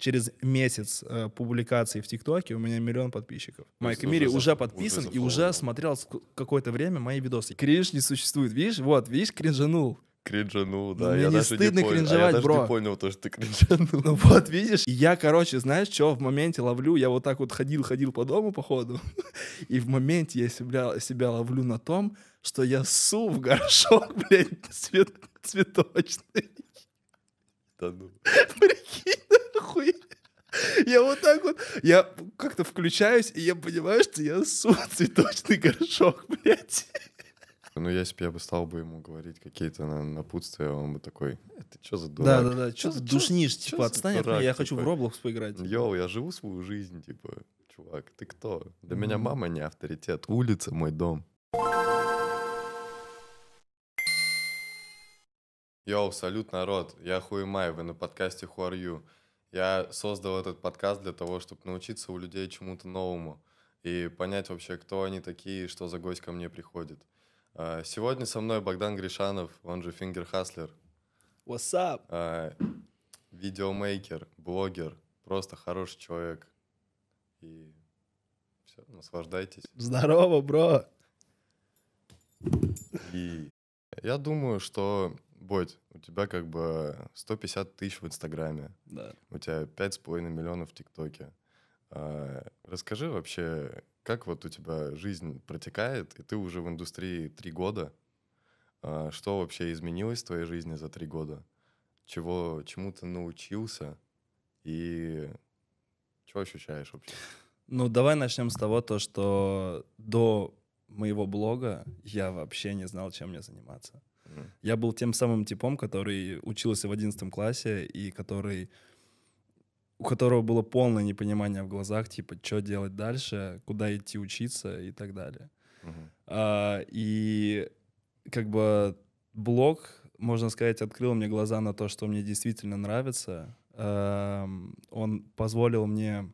через месяц э, публикации в ТикТоке у меня миллион подписчиков. Майк Мири уже подписан уже и уже смотрел какое-то время мои видосы. Кринж не существует, видишь? Вот, видишь, кринжанул кринжанул, да. Ну, мне я не даже стыдно не понял. кринжевать, а я даже бро. не понял то, что ты кринжанул. Ну вот, видишь, и я, короче, знаешь, что в моменте ловлю? Я вот так вот ходил-ходил по дому, походу, и в моменте я себя, себя ловлю на том, что я су в горшок, блядь, цвет, цветочный. Да ну. Прикинь, нахуй Я вот так вот, я как-то включаюсь, и я понимаю, что я, сука, цветочный горшок, блядь. Ну, если бы я бы стал бы ему говорить какие-то напутствия, он бы такой, это что за дурак? Да-да-да, что ты душнишь, чё, типа, отстань от меня, я хочу в Роблокс поиграть. Йоу, я живу свою жизнь, типа, чувак, ты кто? Для меня мама не авторитет, улица мой дом. Йоу, салют, народ, я Хуемай, вы на подкасте Who Are You? Я создал этот подкаст для того, чтобы научиться у людей чему-то новому и понять вообще, кто они такие и что за гость ко мне приходит. А, сегодня со мной Богдан Гришанов, он же Finger Хаслер. What's up? А, видеомейкер, блогер, просто хороший человек. И все, наслаждайтесь. Здорово, бро! И я думаю, что Бодь, у тебя как бы 150 тысяч в Инстаграме. Да. У тебя 5,5 миллионов в ТикТоке. А, расскажи вообще, как вот у тебя жизнь протекает, и ты уже в индустрии три года. А, что вообще изменилось в твоей жизни за три года? Чего, чему ты научился? И что ощущаешь вообще? Ну, давай начнем с того, то, что до моего блога я вообще не знал, чем мне заниматься. Я был тем самым типом, который учился в 11 классе и который у которого было полное непонимание в глазах, типа, что делать дальше, куда идти учиться и так далее. Uh-huh. А, и как бы блог, можно сказать, открыл мне глаза на то, что мне действительно нравится. А, он позволил мне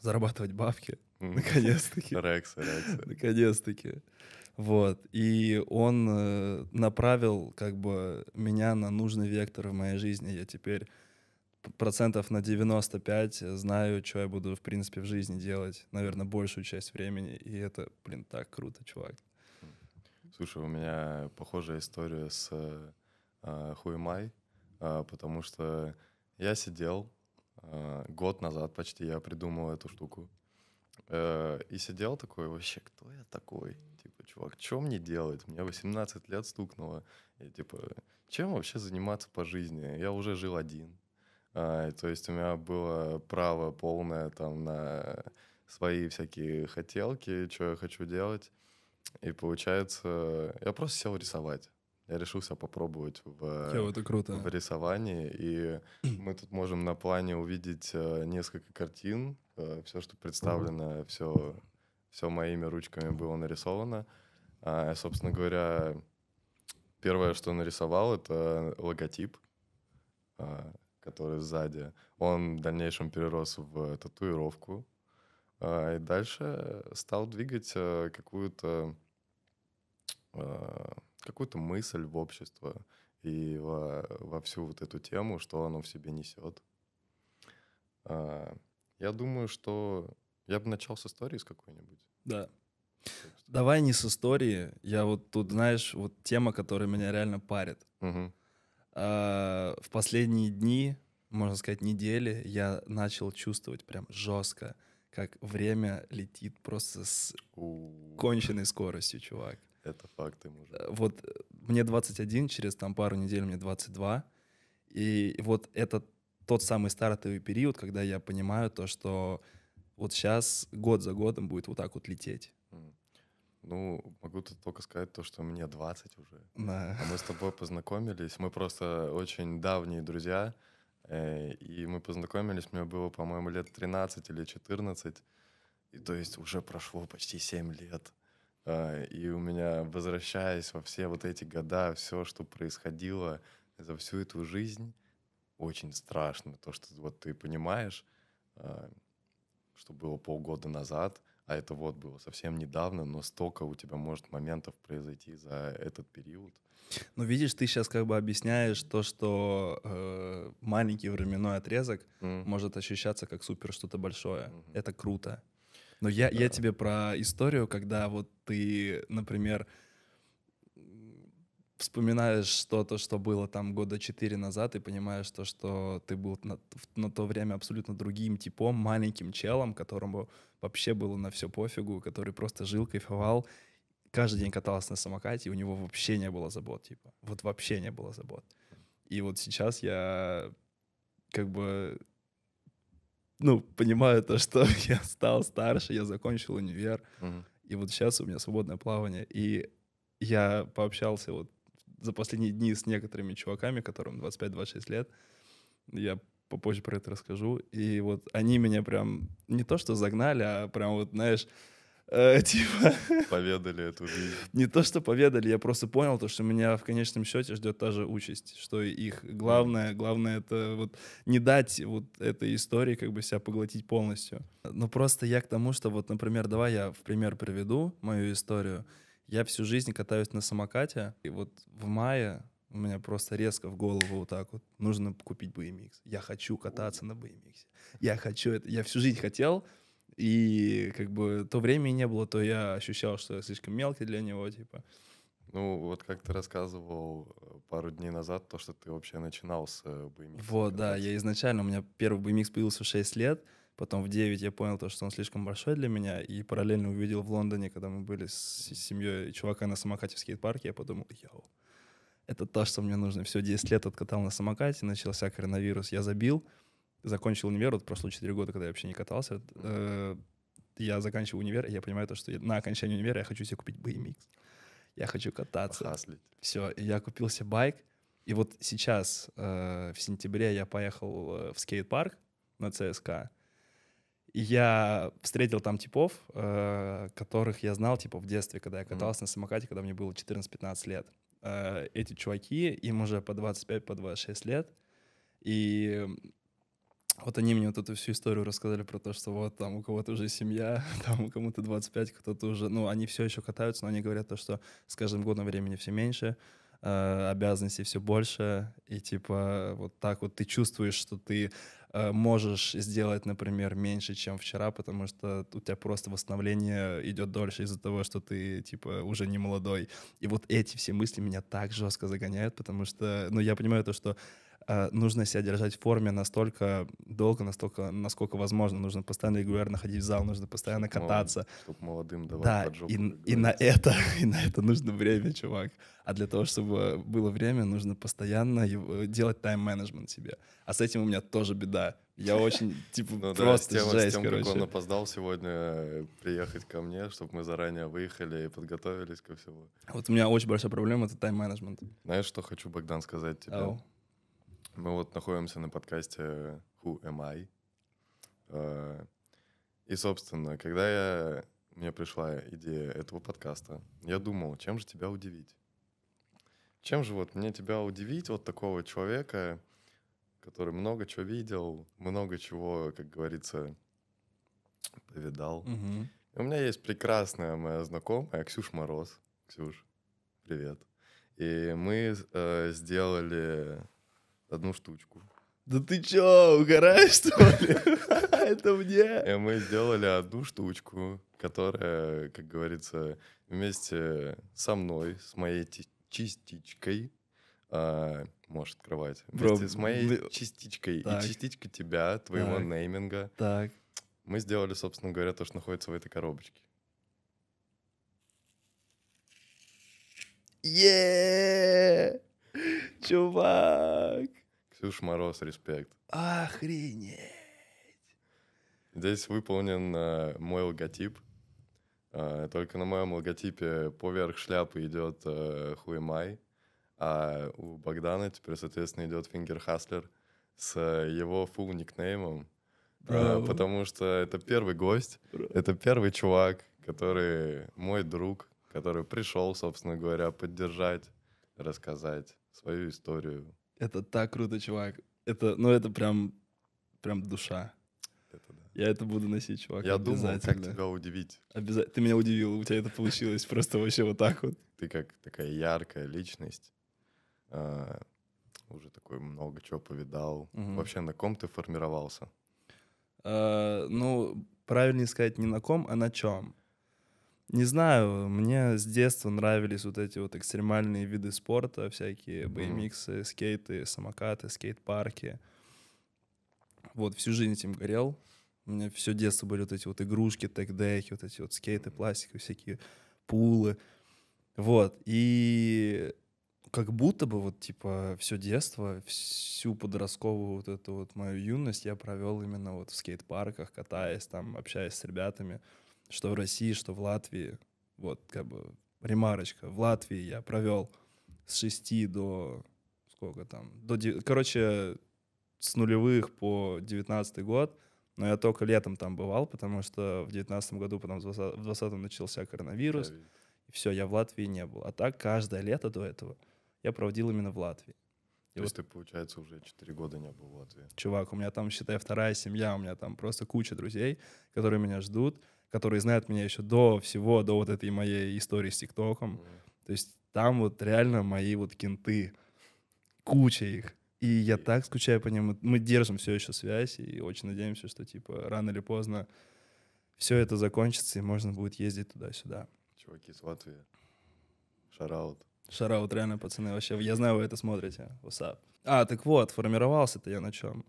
зарабатывать бабки, mm-hmm. наконец-таки. Рекс, рекс. Наконец-таки. Вот. И он э, направил как бы меня на нужный вектор в моей жизни. Я теперь процентов на 95 знаю, что я буду, в принципе, в жизни делать, наверное, большую часть времени. И это, блин, так круто, чувак. Слушай, у меня похожая история с э, э, потому что я сидел э, год назад почти, я придумал эту штуку. Э, и сидел такой, вообще, кто я такой? типа, чувак, что мне делать? Мне 18 лет стукнуло. И, типа, чем вообще заниматься по жизни? Я уже жил один. А, то есть у меня было право полное там на свои всякие хотелки, что я хочу делать. И получается, я просто сел рисовать. Я решился попробовать в, Йо, это круто. в рисовании. И мы тут можем на плане увидеть э, несколько картин. Э, все, что представлено, угу. все все моими ручками было нарисовано. А, собственно говоря, первое, что нарисовал, это логотип, а, который сзади. Он в дальнейшем перерос в татуировку. А, и дальше стал двигать а, какую-то а, какую-то мысль в общество и во, во всю вот эту тему, что оно в себе несет. А, я думаю, что я бы начал с истории с какой-нибудь. Да. Собственно. Давай не с истории. Я вот тут, знаешь, вот тема, которая меня реально парит. Угу. А, в последние дни, можно сказать, недели, я начал чувствовать прям жестко, как время летит просто с У-у-у. конченной скоростью, чувак. Это факты, мужик. Э, вот э, мне 21, через там пару недель мне 22. И вот это тот самый стартовый период, когда я понимаю то, что вот сейчас год за годом будет вот так вот лететь. Ну, могу тут только сказать то, что мне 20 уже. Да. А мы с тобой познакомились. Мы просто очень давние друзья. Э, и мы познакомились, мне было, по-моему, лет 13 или 14. И то есть уже прошло почти 7 лет. Э, и у меня, возвращаясь во все вот эти года, все, что происходило за всю эту жизнь, очень страшно. То, что вот ты понимаешь, а, что было полгода назад, а это вот было совсем недавно, но столько у тебя может моментов произойти за этот период. Ну, видишь, ты сейчас как бы объясняешь то, что э, маленький временной отрезок mm. может ощущаться как супер что-то большое. Mm-hmm. Это круто. Но я, да. я тебе про историю, когда вот ты, например, вспоминаешь что-то, что было там года четыре назад, и понимаешь то, что ты был на, на то время абсолютно другим типом, маленьким челом, которому вообще было на все пофигу, который просто жил, кайфовал, каждый день катался на самокате, и у него вообще не было забот, типа, вот вообще не было забот. И вот сейчас я как бы ну, понимаю то, что я стал старше, я закончил универ, uh и вот сейчас у меня свободное плавание, и я пообщался вот за последние дни с некоторыми чуваками, которым 25-26 лет. Я попозже про это расскажу. И вот они меня прям не то что загнали, а прям вот, знаешь, э, типа... Поведали эту жизнь. Не то что поведали, я просто понял то, что меня в конечном счете ждет та же участь, что их главное, главное это вот не дать вот этой истории как бы себя поглотить полностью. Но просто я к тому, что вот, например, давай я в пример приведу мою историю. Я всю жизнь катаюсь на самокате, и вот в мае у меня просто резко в голову вот так вот. Нужно купить BMX. Я хочу кататься на BMX. Я хочу это. Я всю жизнь хотел, и как бы то времени не было, то я ощущал, что я слишком мелкий для него, типа. Ну, вот как ты рассказывал э, пару дней назад, то, что ты вообще начинал с BMX. Вот, да, я изначально, у меня первый BMX появился в 6 лет, Потом в 9 я понял то, что он слишком большой для меня, и параллельно увидел в Лондоне, когда мы были с семьей чувака на самокате в скейт-парке, я подумал, йоу, это то, что мне нужно. Все 10 лет откатал на самокате, начался коронавирус, я забил, закончил универ, вот прошло 4 года, когда я вообще не катался, э, я заканчиваю универ, и я понимаю то, что на окончании универа я хочу себе купить BMX. Я хочу кататься. Похаслить. Все, я купил себе байк, и вот сейчас, э, в сентябре, я поехал э, в скейт-парк на ЦСКА, я встретил там типов, э, которых я знал, типа, в детстве, когда я катался mm на самокате, когда мне было 14-15 лет. Э, эти чуваки, им уже по 25-26 по лет, и вот они мне вот эту всю историю рассказали про то, что вот там у кого-то уже семья, там у кому-то 25, кто-то уже, ну, они все еще катаются, но они говорят то, что с каждым годом времени все меньше, э, обязанностей все больше, и типа вот так вот ты чувствуешь, что ты Э, можешь сделать, например, меньше, чем вчера, потому что у тебя просто восстановление идет дольше из-за того, что ты, типа, уже не молодой. И вот эти все мысли меня так жестко загоняют, потому что, ну, я понимаю то, что Э, нужно себя держать в форме настолько долго, настолько, насколько возможно. Нужно постоянно регулярно ходить в зал, нужно постоянно кататься. Чтобы молодым давать да, под и, и на это, и на это нужно время, чувак. А для того, чтобы было время, нужно постоянно делать тайм-менеджмент себе. А с этим у меня тоже беда. Я очень, типа, ну, просто да, с тем, жесть, с тем, короче. как он опоздал сегодня э, приехать ко мне, чтобы мы заранее выехали и подготовились ко всему. Вот у меня очень большая проблема — это тайм-менеджмент. Знаешь, что хочу, Богдан, сказать тебе? Oh. Мы вот находимся на подкасте Who Am I? Э, и, собственно, когда я, мне пришла идея этого подкаста, я думал, чем же тебя удивить? Чем же вот мне тебя удивить, вот такого человека, который много чего видел, много чего, как говорится, повидал. Угу. И у меня есть прекрасная моя знакомая Ксюш Мороз. Ксюш, привет. И мы э, сделали одну штучку. Да ты чё, угораешь, что ли? Это мне. И мы сделали одну штучку, которая, как говорится, вместе со мной, с моей частичкой, а, можешь открывать, вместе с моей ты... частичкой и частичкой тебя, твоего нейминга, так. мы сделали, собственно говоря, то, что находится в этой коробочке. Еее! Чувак! Ксюш Мороз, респект. Охренеть! Здесь выполнен э, мой логотип. Э, только на моем логотипе поверх шляпы идет э, Хуэмай, а у Богдана теперь, соответственно, идет Фингер Хаслер с э, его фул никнеймом. Э, Браво. Потому что это первый гость, Браво. это первый чувак, который мой друг, который пришел, собственно говоря, поддержать, рассказать свою историю, это так круто, чувак. Это, ну, это прям, прям душа. Это, да. Я это буду носить, чувак. Я думал, как тебя удивить. Обязательно. Ты меня удивил, у тебя это получилось просто вообще вот так вот. Ты как такая яркая личность. А, уже такой много чего повидал. Вообще, на ком ты формировался? А, ну, правильнее сказать, не на ком, а на чем. Не знаю, мне с детства нравились вот эти вот экстремальные виды спорта, всякие BMX, скейты, самокаты, скейт-парки. Вот, всю жизнь этим горел. У меня все детство были вот эти вот игрушки, тек-деки, вот эти вот скейты, пластиковые всякие пулы. Вот, и как будто бы вот, типа, все детство, всю подростковую вот эту вот мою юность я провел именно вот в скейт-парках, катаясь там, общаясь с ребятами — что в России, что в Латвии. Вот, как бы, ремарочка. В Латвии я провел с 6 до... Сколько там? До, короче, с нулевых по 19 год. Но я только летом там бывал, потому что в 19 году, потом в 20, в начался коронавирус. и все, я в Латвии не был. А так каждое лето до этого я проводил именно в Латвии. И То вот, есть ты, получается, уже 4 года не был в Латвии? Чувак, у меня там, считай, вторая семья, у меня там просто куча друзей, которые меня ждут которые знают меня еще до всего, до вот этой моей истории с ТикТоком. То есть там вот реально мои вот кенты, куча их. И я так скучаю по ним. Мы держим все еще связь и очень надеемся, что типа рано или поздно все это закончится и можно будет ездить туда-сюда. Чуваки из Латвии. Шараут. Шараут, реально, пацаны, вообще. Я знаю, вы это смотрите. Васап. А, так вот, формировался-то я на чем?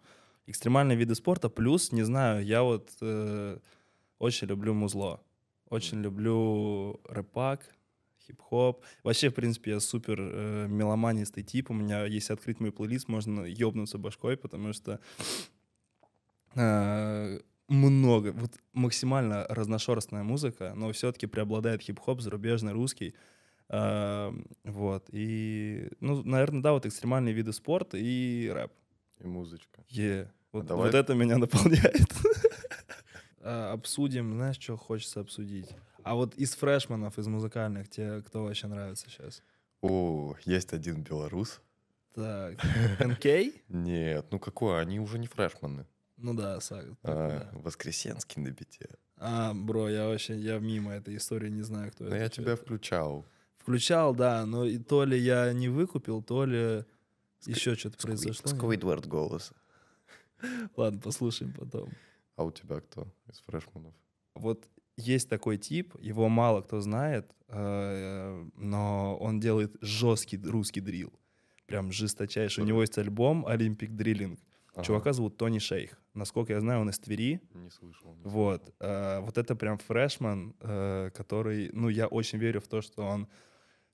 Экстремальные виды спорта плюс, не знаю, я вот... -э очень люблю музло. Очень люблю рэпак, хип-хоп. Вообще, в принципе, я супер э, меломанистый тип. У меня, если открыть мой плейлист, можно ёбнуться башкой, потому что э, много, вот максимально разношерстная музыка, но все-таки преобладает хип-хоп, зарубежный, русский. Э, вот. И, ну, наверное, да, вот экстремальные виды спорта и рэп. И музычка. Yeah. А вот, а давай... вот это меня наполняет. Э, обсудим, знаешь, что хочется обсудить? А вот из фрешманов, из музыкальных, те, кто вообще нравится сейчас? О, есть один белорус. Так, НК? Нет, ну какой? они уже не фрешманы. Ну да, Сак. А, да. Воскресенский на бите. А, бро, я вообще, я мимо этой истории не знаю, кто Но ну, это. я тебя это. включал. Включал, да, но и то ли я не выкупил, то ли Ск... еще что-то произошло. Сквидвард голос. Ладно, послушаем потом. А у тебя кто из фрешманов? Вот есть такой тип, его мало кто знает, э, но он делает жесткий русский дрил. Прям жесточайший. У него есть альбом «Олимпик дриллинг». Ага. Чувака зовут Тони Шейх. Насколько я знаю, он из Твери. Не слышал. Не слышал. вот. Э, вот это прям фрешман, э, который... Ну, я очень верю в то, что он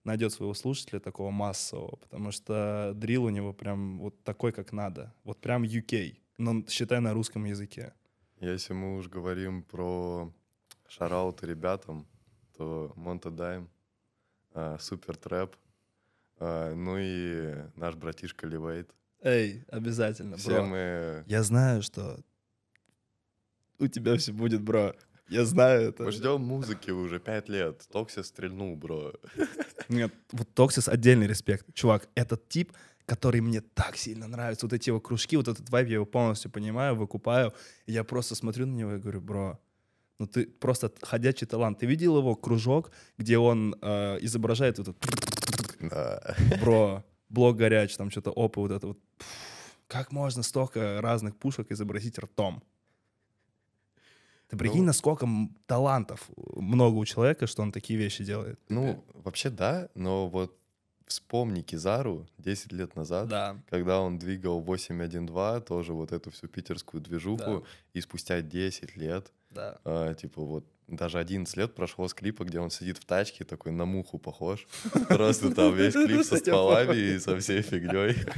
найдет своего слушателя такого массового, потому что дрил у него прям вот такой, как надо. Вот прям UK, но считай на русском языке. Если мы уж говорим про шарауты ребятам, то Монта Дайм, э, Супер Трэп, э, ну и наш братишка Ливейт. Эй, обязательно, все бро. Мы... Я знаю, что у тебя все будет, бро. Я знаю это. Мы ждем музыки уже пять лет. Токсис стрельнул, бро. Нет, вот Токсис отдельный респект. Чувак, этот тип, который мне так сильно нравится. Вот эти его кружки, вот этот вайб, я его полностью понимаю, выкупаю. И я просто смотрю на него и говорю, бро, ну ты просто ходячий талант. Ты видел его кружок, где он э, изображает вот этот... Бро, блок горяч, там что-то опа, вот это вот. Как можно столько разных пушек изобразить ртом? Ты ну прикинь, ну, насколько талантов много у человека, что он такие вещи делает. Ну, вообще да, но вот вспомни Кизару 10 лет назад, да. когда он двигал 8.1.2, тоже вот эту всю питерскую движуху, да. и спустя 10 лет, да. э, типа вот даже 11 лет прошло с клипа, где он сидит в тачке, такой на муху похож. Просто там весь клип со стволами и со всей фигней.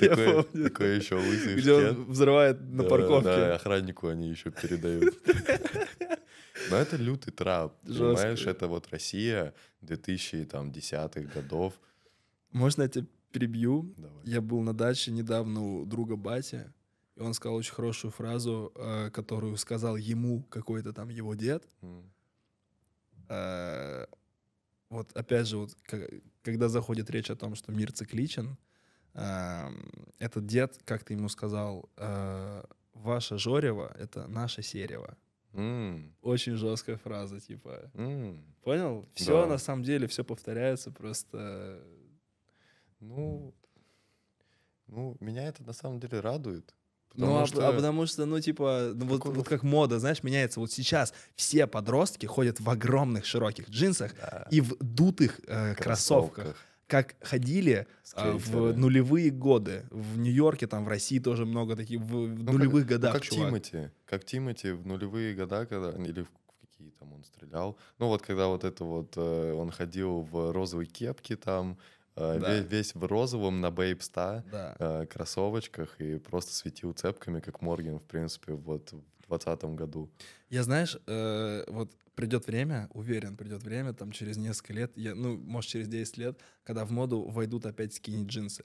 Такое, такое еще лысый Где он взрывает на парковке. Да, охраннику они еще передают. Но это лютый трап. Понимаешь, это вот Россия 2010-х годов. Можно я тебя перебью? Давай. Я был на даче недавно у друга Бати, и он сказал очень хорошую фразу, э, которую сказал ему какой-то там его дед. Э, вот опять же, вот, когда заходит речь о том, что мир цикличен, э, этот дед как-то ему сказал, ваша Жорево — это наша Серева. Mm. Очень жесткая фраза, типа. Mm. Понял? Все да. на самом деле, все повторяется, просто. Э, ну, ну, меня это на самом деле радует. ну, а, что... а, а потому что, ну, типа, ну, вот, вот как мода, знаешь, меняется. Вот сейчас все подростки ходят в огромных широких джинсах да. и в дутых э, кроссовках. кроссовках как ходили а, Скейтеры. в нулевые годы. В Нью-Йорке, там, в России тоже много таких, в, в ну, нулевых как, ну, годах, ну, как чувак. Тимати, как Тимати в нулевые года, когда, или в какие там он стрелял. Ну вот когда вот это вот, э, он ходил в розовой кепке там, э, да. весь, весь в розовом на бейбста, да. э, кроссовочках и просто светил цепками, как Морген, в принципе, вот 2020 году. Я, знаешь, э, вот придет время, уверен, придет время, там через несколько лет, я, ну, может, через 10 лет, когда в моду войдут опять скини-джинсы.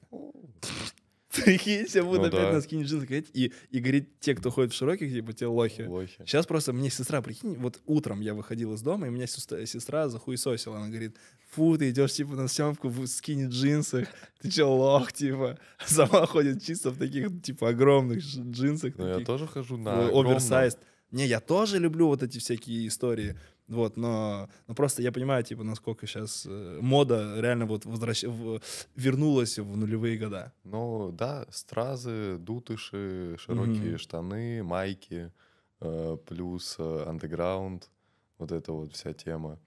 Прикинь, я буду ну, опять да. на скинни-джинсы ходить и, и говорит те, кто ходит в широких, типа, те лохи. лохи. Сейчас просто мне сестра, прикинь, вот утром я выходил из дома, и меня сестра, сестра захуесосила. Она говорит, фу, ты идешь, типа, на съемку в скинни-джинсах, ты че, лох, типа. Сама ходит чисто в таких, типа, огромных джинсах. Ну, я тоже хожу на оверсайз. Не, я тоже люблю вот эти всякие истории. Вот, но, но просто я понимаю, типа, насколько сейчас э, мода реально вот возвращ... в... вернулась в нулевые года. Ну, да, стразы, дутыши, широкие mm-hmm. штаны, майки, э, плюс э, андеграунд, вот эта вот вся тема.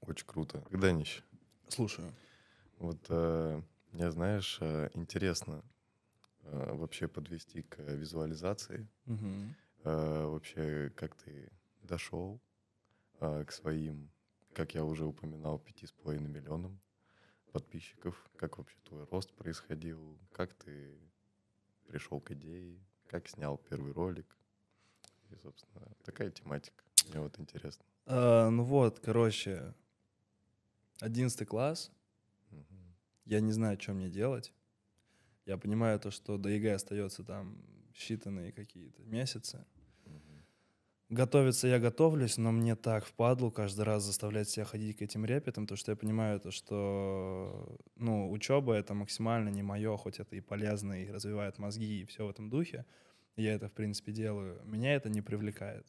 Очень круто. Данич. Слушаю. Вот мне, знаешь, интересно вообще подвести к визуализации. Угу. Вообще, как ты дошел а, к своим, как я уже упоминал, пяти с половиной миллионам подписчиков. Как вообще твой рост происходил? Как ты пришел к идее? Как снял первый ролик? И, собственно, такая тематика. Мне вот интересно. А, ну вот, короче, 11 класс. Угу. Я не знаю, что мне делать. Я понимаю то, что до ЕГЭ остается там считанные какие-то месяцы готовиться я готовлюсь, но мне так впадло каждый раз заставлять себя ходить к этим репетам, то что я понимаю то, что ну, учеба — это максимально не мое, хоть это и полезно, и развивает мозги, и все в этом духе. Я это, в принципе, делаю. Меня это не привлекает.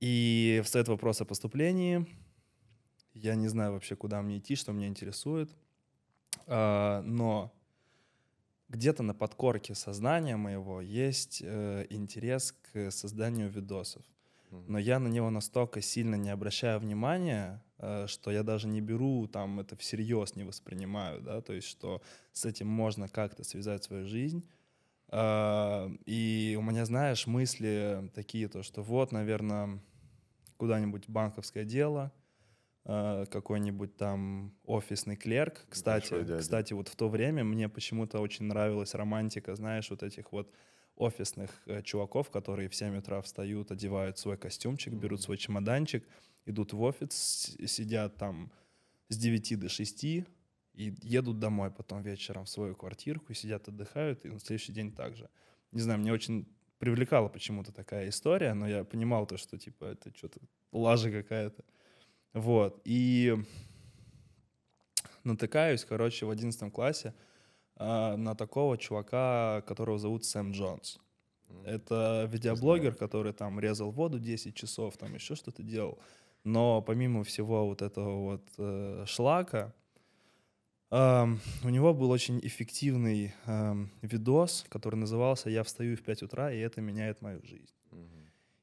И встает вопрос о поступлении. Я не знаю вообще, куда мне идти, что меня интересует. А, но где-то на подкорке сознания моего есть э, интерес к созданию видосов. Но я на него настолько сильно не обращаю внимания, э, что я даже не беру там это всерьез, не воспринимаю, да, то есть что с этим можно как-то связать свою жизнь. Э, и у меня, знаешь, мысли такие, то, что вот, наверное, куда-нибудь банковское дело, Э, какой-нибудь там офисный клерк. Кстати, кстати, вот в то время мне почему-то очень нравилась романтика, знаешь, вот этих вот офисных э, чуваков, которые в 7 утра встают, одевают свой костюмчик, берут свой чемоданчик, идут в офис, сидят там с 9 до 6 и едут домой потом вечером в свою квартирку, и сидят, отдыхают, и на следующий день также. Не знаю, мне очень привлекала почему-то такая история, но я понимал то, что типа это что-то лажа какая-то. Вот. И натыкаюсь, короче, в 11 классе э, на такого чувака, которого зовут Сэм Джонс. Это видеоблогер, который там резал воду 10 часов, там еще что-то делал. Но помимо всего вот этого вот э, шлака, э, у него был очень эффективный э, видос, который назывался «Я встаю в 5 утра, и это меняет мою жизнь».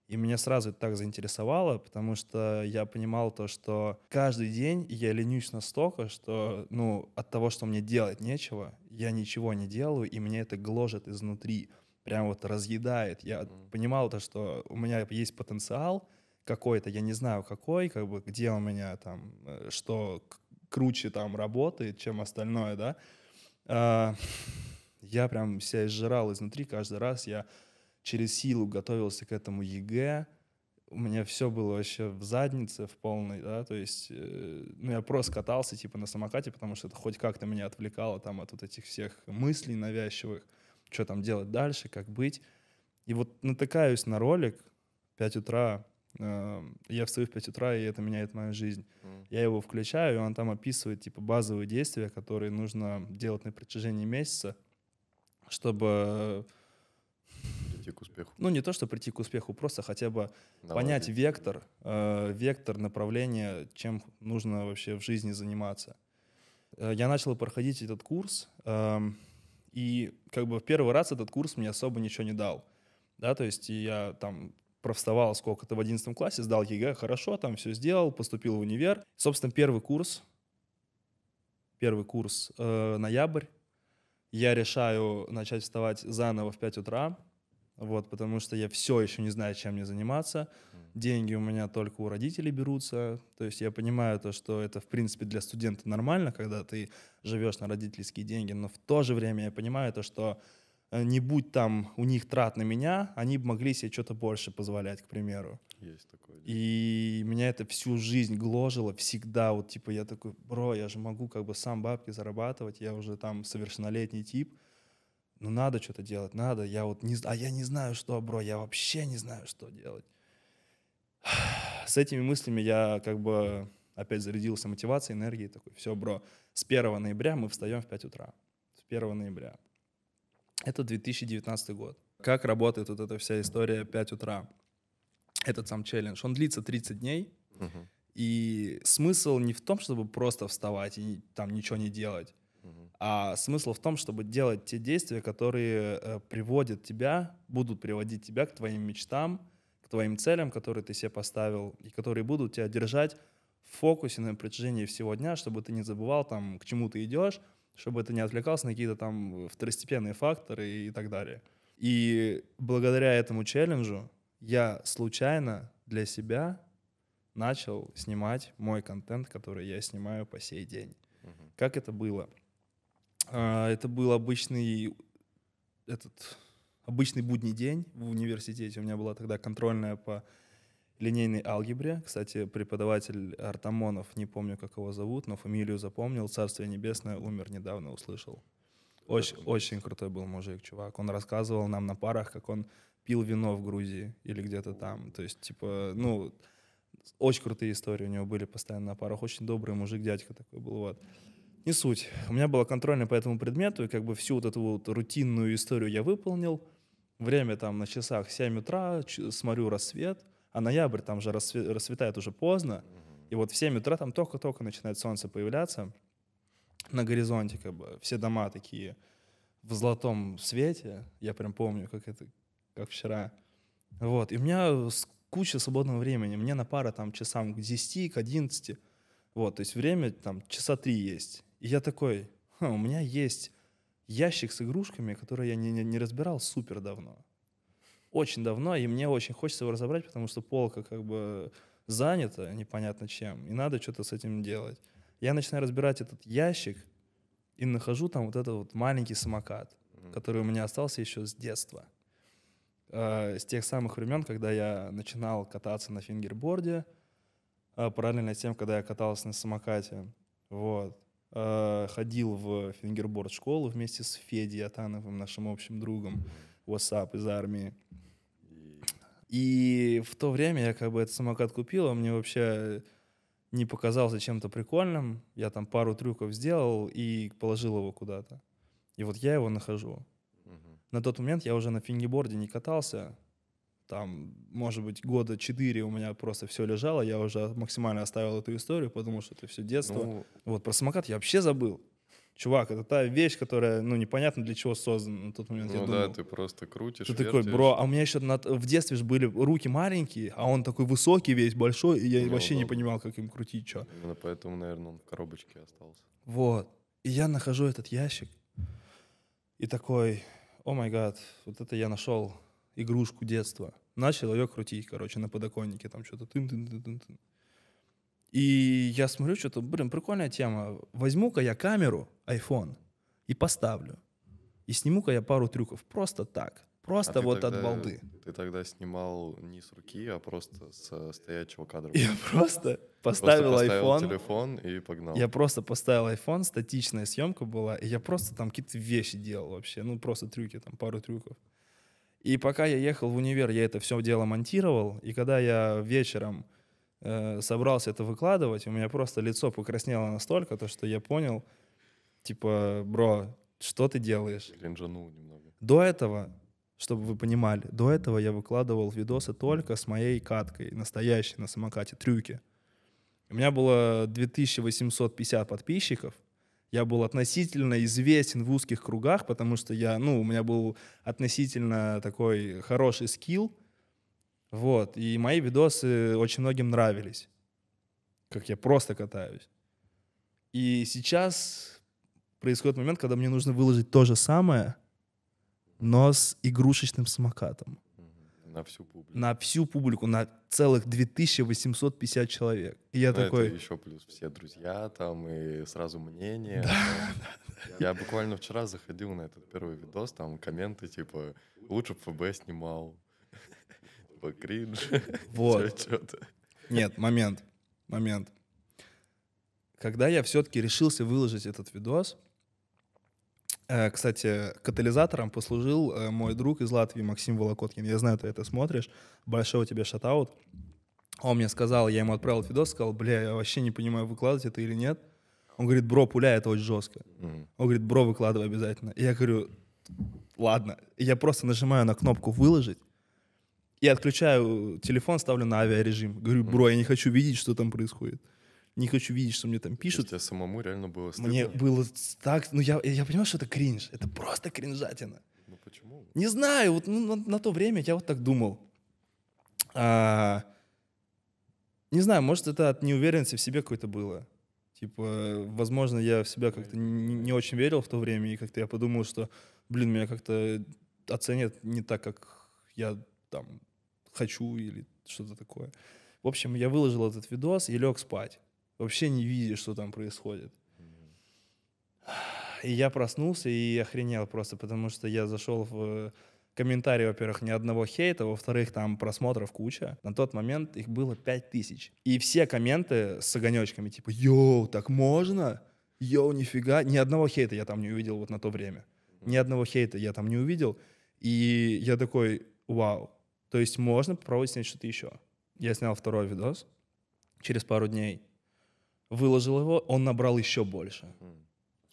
И меня сразу это так заинтересовало, потому что я понимал то, что каждый день я ленюсь настолько, что, ну, от того, что мне делать нечего, я ничего не делаю, и меня это гложет изнутри, прям вот разъедает. Я mm. понимал то, что у меня есть потенциал какой-то, я не знаю какой, как бы где у меня там, э, что круче там работает, чем остальное, да. А, я прям себя изжирал изнутри каждый раз, я через силу готовился к этому ЕГЭ, у меня все было вообще в заднице, в полной, да, то есть, э, ну, я просто катался, типа, на самокате, потому что это хоть как-то меня отвлекало, там, от вот этих всех мыслей навязчивых, что там делать дальше, как быть. И вот натыкаюсь на ролик, 5 утра, э, я встаю в 5 утра, и это меняет мою жизнь. Mm. Я его включаю, и он там описывает, типа, базовые действия, которые нужно делать на протяжении месяца, чтобы прийти к успеху. Ну, не то, что прийти к успеху, просто хотя бы Наладить. понять вектор, э, вектор направления, чем нужно вообще в жизни заниматься. Э, я начал проходить этот курс, э, и как бы в первый раз этот курс мне особо ничего не дал. Да, то есть я там провставал сколько-то в 11 классе, сдал ЕГЭ, хорошо, там все сделал, поступил в универ. Собственно, первый курс, первый курс э, ноябрь, я решаю начать вставать заново в 5 утра, вот, потому что я все еще не знаю, чем мне заниматься. Деньги у меня только у родителей берутся. То есть я понимаю то, что это, в принципе, для студента нормально, когда ты живешь на родительские деньги, но в то же время я понимаю то, что э, не будь там у них трат на меня, они бы могли себе что-то больше позволять, к примеру. Есть такое. И меня это всю жизнь гложило всегда. Вот типа я такой, бро, я же могу как бы сам бабки зарабатывать, я уже там совершеннолетний тип ну надо что-то делать, надо, я вот не, а я не знаю что, бро, я вообще не знаю, что делать. С этими мыслями я как бы опять зарядился мотивацией, энергией, такой, все, бро, с 1 ноября мы встаем в 5 утра, с 1 ноября. Это 2019 год. Как работает вот эта вся история 5 утра? Этот сам челлендж, он длится 30 дней, угу. и смысл не в том, чтобы просто вставать и там ничего не делать, а смысл в том, чтобы делать те действия, которые э, приводят тебя, будут приводить тебя к твоим мечтам, к твоим целям, которые ты себе поставил, и которые будут тебя держать в фокусе на протяжении всего дня, чтобы ты не забывал, там, к чему ты идешь, чтобы ты не отвлекался на какие-то там второстепенные факторы и так далее. И благодаря этому челленджу я случайно для себя начал снимать мой контент, который я снимаю по сей день. Угу. Как это было? А, это был обычный этот обычный будний день в университете. У меня была тогда контрольная по линейной алгебре. Кстати, преподаватель Артамонов, не помню, как его зовут, но фамилию запомнил. Царствие небесное, умер недавно, услышал. Очень, очень крутой был мужик, чувак. Он рассказывал нам на парах, как он пил вино в Грузии или где-то там. То есть, типа, ну, очень крутые истории у него были постоянно на парах. Очень добрый мужик, дядька такой был, вот. Не суть. У меня было контрольное по этому предмету, и как бы всю вот эту вот рутинную историю я выполнил. Время там на часах 7 утра, смотрю рассвет, а ноябрь там же рассве- расцветает уже поздно. И вот в 7 утра там только-только начинает солнце появляться на горизонте, как бы все дома такие в золотом свете. Я прям помню, как это, как вчера. Вот. И у меня куча свободного времени. Мне на пара там часам к 10, к 11. Вот, то есть время там часа три есть. И я такой, Ха, у меня есть ящик с игрушками, который я не, не, не разбирал супер давно. Очень давно, и мне очень хочется его разобрать, потому что полка как бы занята непонятно чем, и надо что-то с этим делать. Я начинаю разбирать этот ящик и нахожу там вот этот вот маленький самокат, который у меня остался еще с детства. Э, с тех самых времен, когда я начинал кататься на фингерборде, э, параллельно с тем, когда я катался на самокате. Вот. Э, ходил в фингерборд школу вместе с Федей Атановым, нашим общим другом, WhatsApp из армии. И в то время я как бы этот самокат купил, он мне вообще не показался чем-то прикольным. Я там пару трюков сделал и положил его куда-то. И вот я его нахожу. Угу. На тот момент я уже на фингиборде не катался, там, может быть, года четыре у меня просто все лежало, я уже максимально оставил эту историю, потому что это все детство. Ну... Вот про самокат я вообще забыл. Чувак, это та вещь, которая, ну, непонятно для чего создана на тот момент. Ну я да, думал. ты просто крутишь. Ты вертишь. такой, бро, а у меня еще на... в детстве же были руки маленькие, а он такой высокий весь, большой, и я ну, вообще да. не понимал, как им крутить, что. Именно поэтому, наверное, он в коробочке остался. Вот. И я нахожу этот ящик и такой, о май гад, вот это я нашел игрушку детства. Начал ее крутить, короче, на подоконнике, там что-то тын тын тын тын тын И я смотрю, что-то, блин, прикольная тема. Возьму-ка я камеру, iPhone, и поставлю. И сниму-ка я пару трюков просто так. Просто а вот тогда, от балды. Ты тогда снимал не с руки, а просто с стоячего кадра. Я просто поставил, поставил iPhone. телефон и погнал. Я просто поставил iPhone, статичная съемка была, и я просто там какие-то вещи делал вообще. Ну, просто трюки, там пару трюков. И пока я ехал в универ, я это все дело монтировал, и когда я вечером э, собрался это выкладывать, у меня просто лицо покраснело настолько, то, что я понял, типа, бро, что ты делаешь? Кринжанул немного. До этого, чтобы вы понимали, до этого я выкладывал видосы только с моей каткой, настоящей на самокате, трюки. У меня было 2850 подписчиков, я был относительно известен в узких кругах, потому что я, ну, у меня был относительно такой хороший скилл, вот, и мои видосы очень многим нравились, как я просто катаюсь. И сейчас происходит момент, когда мне нужно выложить то же самое, но с игрушечным самокатом. На всю публику. На всю публику, на целых 2850 человек. И я ну, такой... Это еще плюс все друзья там и сразу мнение. Да. Я буквально вчера заходил на этот первый видос, там комменты типа «Лучше ФБ снимал». Типа кринж. Вот. Нет, момент, момент. Когда я все-таки решился выложить этот видос, Э, кстати, катализатором послужил э, мой друг из Латвии Максим Волокоткин. Я знаю, ты это смотришь. Большой тебе шатаут. Он мне сказал, я ему отправил видос, сказал, бля, я вообще не понимаю, выкладывать это или нет. Он говорит, бро, пуля, это очень жестко. Mm-hmm. Он говорит, бро, выкладывай обязательно. И я говорю, ладно. И я просто нажимаю на кнопку «выложить», и отключаю телефон, ставлю на авиарежим. Говорю, бро, я не хочу видеть, что там происходит не хочу видеть, что мне там пишут. Тебе самому реально было стыдно? Мне было так... Ну, я, я понимаю, что это кринж. Это просто кринжатина. Ну, почему? Не знаю. Вот ну, на, на то время я вот так думал. А, не знаю, может, это от неуверенности в себе какое то было. Типа, возможно, я в себя как-то не, не очень верил в то время, и как-то я подумал, что, блин, меня как-то оценят не так, как я там хочу или что-то такое. В общем, я выложил этот видос и лег спать. Вообще не видишь, что там происходит. И я проснулся и охренел просто, потому что я зашел в э, комментарии, во-первых, ни одного хейта, во-вторых, там просмотров куча. На тот момент их было 5000. И все комменты с огонечками, типа, йоу, так можно? Йоу, нифига. Ни одного хейта я там не увидел вот на то время. Ни одного хейта я там не увидел. И я такой, вау. То есть можно попробовать снять что-то еще. Я снял второй видос. Через пару дней выложил его, он набрал еще больше.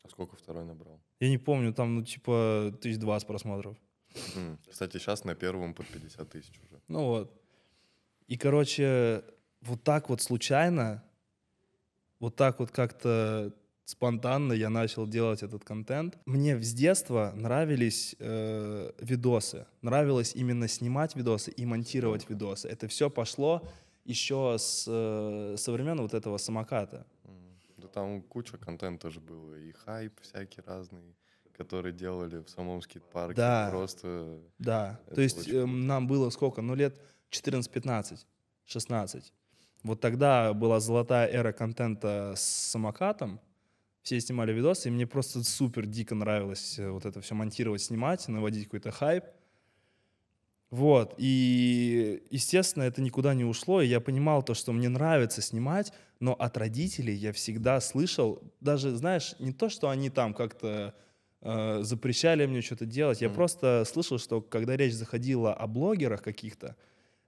А сколько второй набрал? Я не помню, там, ну, типа, тысяч двадцать просмотров. Кстати, сейчас на первом под 50 тысяч уже. Ну вот. И, короче, вот так вот случайно, вот так вот как-то спонтанно я начал делать этот контент. Мне с детства нравились э, видосы, нравилось именно снимать видосы и монтировать видосы. Это все пошло еще с, э, со времен вот этого самоката. Да там куча контента же было, и хайп всякий разный, который делали в самом скейт-парке. Да, просто... Да, то есть э, нам было сколько? Ну, лет 14-15, 16. Вот тогда была золотая эра контента с самокатом, все снимали видосы, и мне просто супер дико нравилось э, вот это все монтировать, снимать, наводить какой-то хайп. Вот, и, естественно, это никуда не ушло, и я понимал то, что мне нравится снимать, но от родителей я всегда слышал, даже, знаешь, не то, что они там как-то э, запрещали мне что-то делать, я mm-hmm. просто слышал, что когда речь заходила о блогерах каких-то,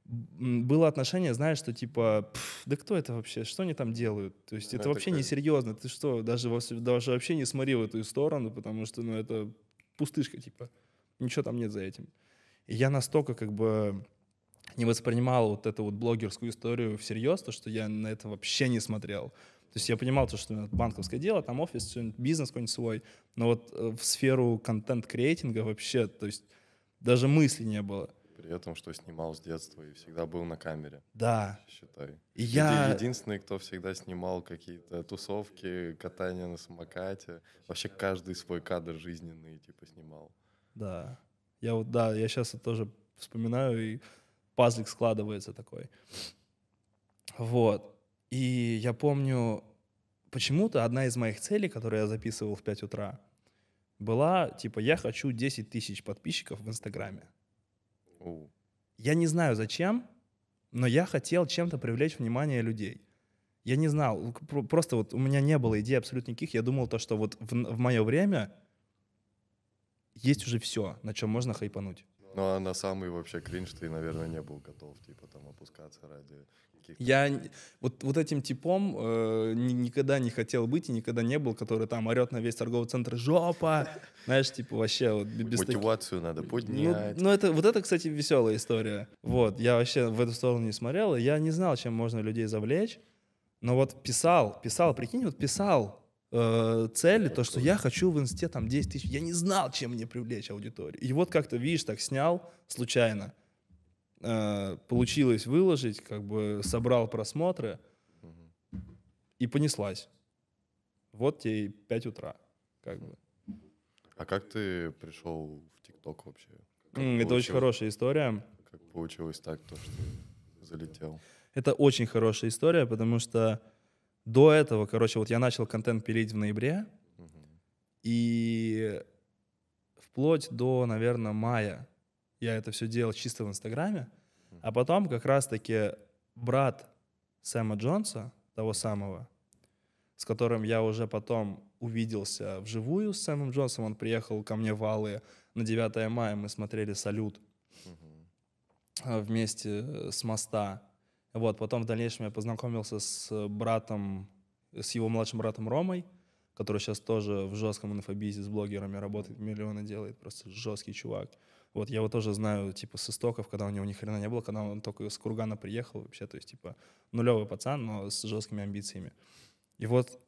было отношение, знаешь, что типа, да кто это вообще, что они там делают? То есть да, это вообще такая... несерьезно, ты что, даже, даже вообще не смотри в эту сторону, потому что, ну, это пустышка, типа, ничего там нет за этим. И я настолько как бы не воспринимал вот эту вот блогерскую историю всерьез, то, что я на это вообще не смотрел. То есть я понимал, то, что это банковское дело, там офис, бизнес какой-нибудь свой, но вот э, в сферу контент-креатинга вообще, то есть даже мысли не было. При этом, что снимал с детства и всегда был на камере. Да. Считай. И я... Единственный, кто всегда снимал какие-то тусовки, катание на самокате. Вообще каждый свой кадр жизненный типа снимал. Да. Я вот, да, я сейчас это тоже вспоминаю, и пазлик складывается такой. Вот. И я помню, почему-то одна из моих целей, которую я записывал в 5 утра, была, типа, я хочу 10 тысяч подписчиков в Инстаграме. Я не знаю зачем, но я хотел чем-то привлечь внимание людей. Я не знал, просто вот у меня не было идей абсолютно никаких. Я думал то, что вот в, в мое время есть уже все, на чем можно хайпануть. Ну а на самый вообще кринж ты, наверное, не был готов, типа там опускаться ради каких-то... Я вот, вот этим типом э, никогда не хотел быть и никогда не был, который там орет на весь торговый центр «Жопа!» Знаешь, типа вообще вот без Мотивацию таки... надо ну, поднять. Ну, ну это, вот это, кстати, веселая история. Вот, я вообще в эту сторону не смотрел, и я не знал, чем можно людей завлечь, но вот писал, писал, прикинь, вот писал, Э, цели, то, что я хочу в инсте там 10 тысяч. Я не знал, чем мне привлечь аудиторию. И вот как-то, видишь, так снял случайно. Э, получилось выложить, как бы собрал просмотры и понеслась. Вот тебе 5 утра, как бы. А как ты пришел в ТикТок вообще? это очень хорошая история. Как получилось так, то, что залетел? Это очень хорошая история, потому что до этого, короче, вот я начал контент пилить в ноябре, и вплоть до, наверное, мая я это все делал чисто в Инстаграме, а потом как раз-таки брат Сэма Джонса, того самого, с которым я уже потом увиделся вживую с Сэмом Джонсом. Он приехал ко мне в Аллы на 9 мая, мы смотрели «Салют» а, вместе э, с «Моста». Вот, потом в дальнейшем я познакомился с э, братом, с его младшим братом Ромой, который сейчас тоже в жестком инфобизе с блогерами работает, миллионы делает, просто жесткий чувак. Вот я его тоже знаю, типа, с истоков, когда у него ни хрена не было, когда он только с Кургана приехал вообще, то есть, типа, нулевый пацан, но с жесткими амбициями. И вот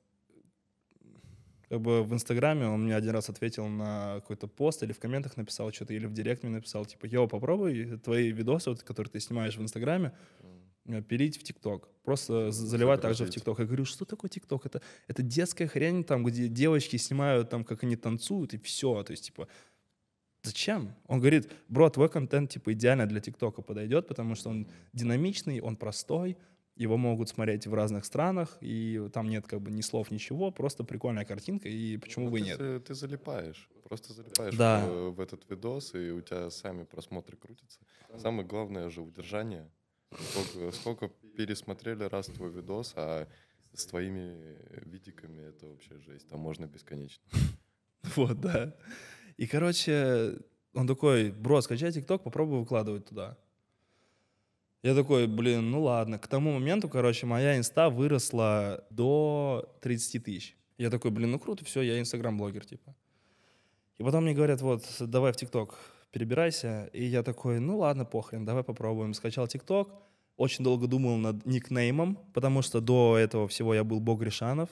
как бы в Инстаграме он мне один раз ответил на какой-то пост или в комментах написал что-то, или в директ мне написал, типа, йоу, попробуй твои видосы, вот, которые ты снимаешь в Инстаграме, Э, пилить в ТикТок. Просто заливать также в ТикТок. Я говорю, что такое ТикТок? Это, это детская хрень, там, где девочки снимают, там, как они танцуют, и все. То есть, типа, зачем? Он говорит, бро, твой контент, типа, идеально для ТикТока подойдет, потому что он динамичный, он простой, его могут смотреть в разных странах, и там нет как бы ни слов, ничего, просто прикольная картинка, и почему ну, бы ты, нет? Ты залипаешь, просто залипаешь да. в, в этот видос, и у тебя сами просмотры крутятся. Самое главное же удержание — Сколько, сколько пересмотрели раз твой видос, а с твоими видиками это вообще жесть. Там можно бесконечно. Вот, да. И, короче, он такой, бро, скачай ТикТок, попробуй выкладывать туда. Я такой, блин, ну ладно. К тому моменту, короче, моя инста выросла до 30 тысяч. Я такой, блин, ну круто, все, я инстаграм-блогер, типа. И потом мне говорят, вот, давай в ТикТок перебирайся. И я такой, ну ладно, похрен, давай попробуем. Скачал ТикТок, очень долго думал над никнеймом, потому что до этого всего я был Бог Решанов.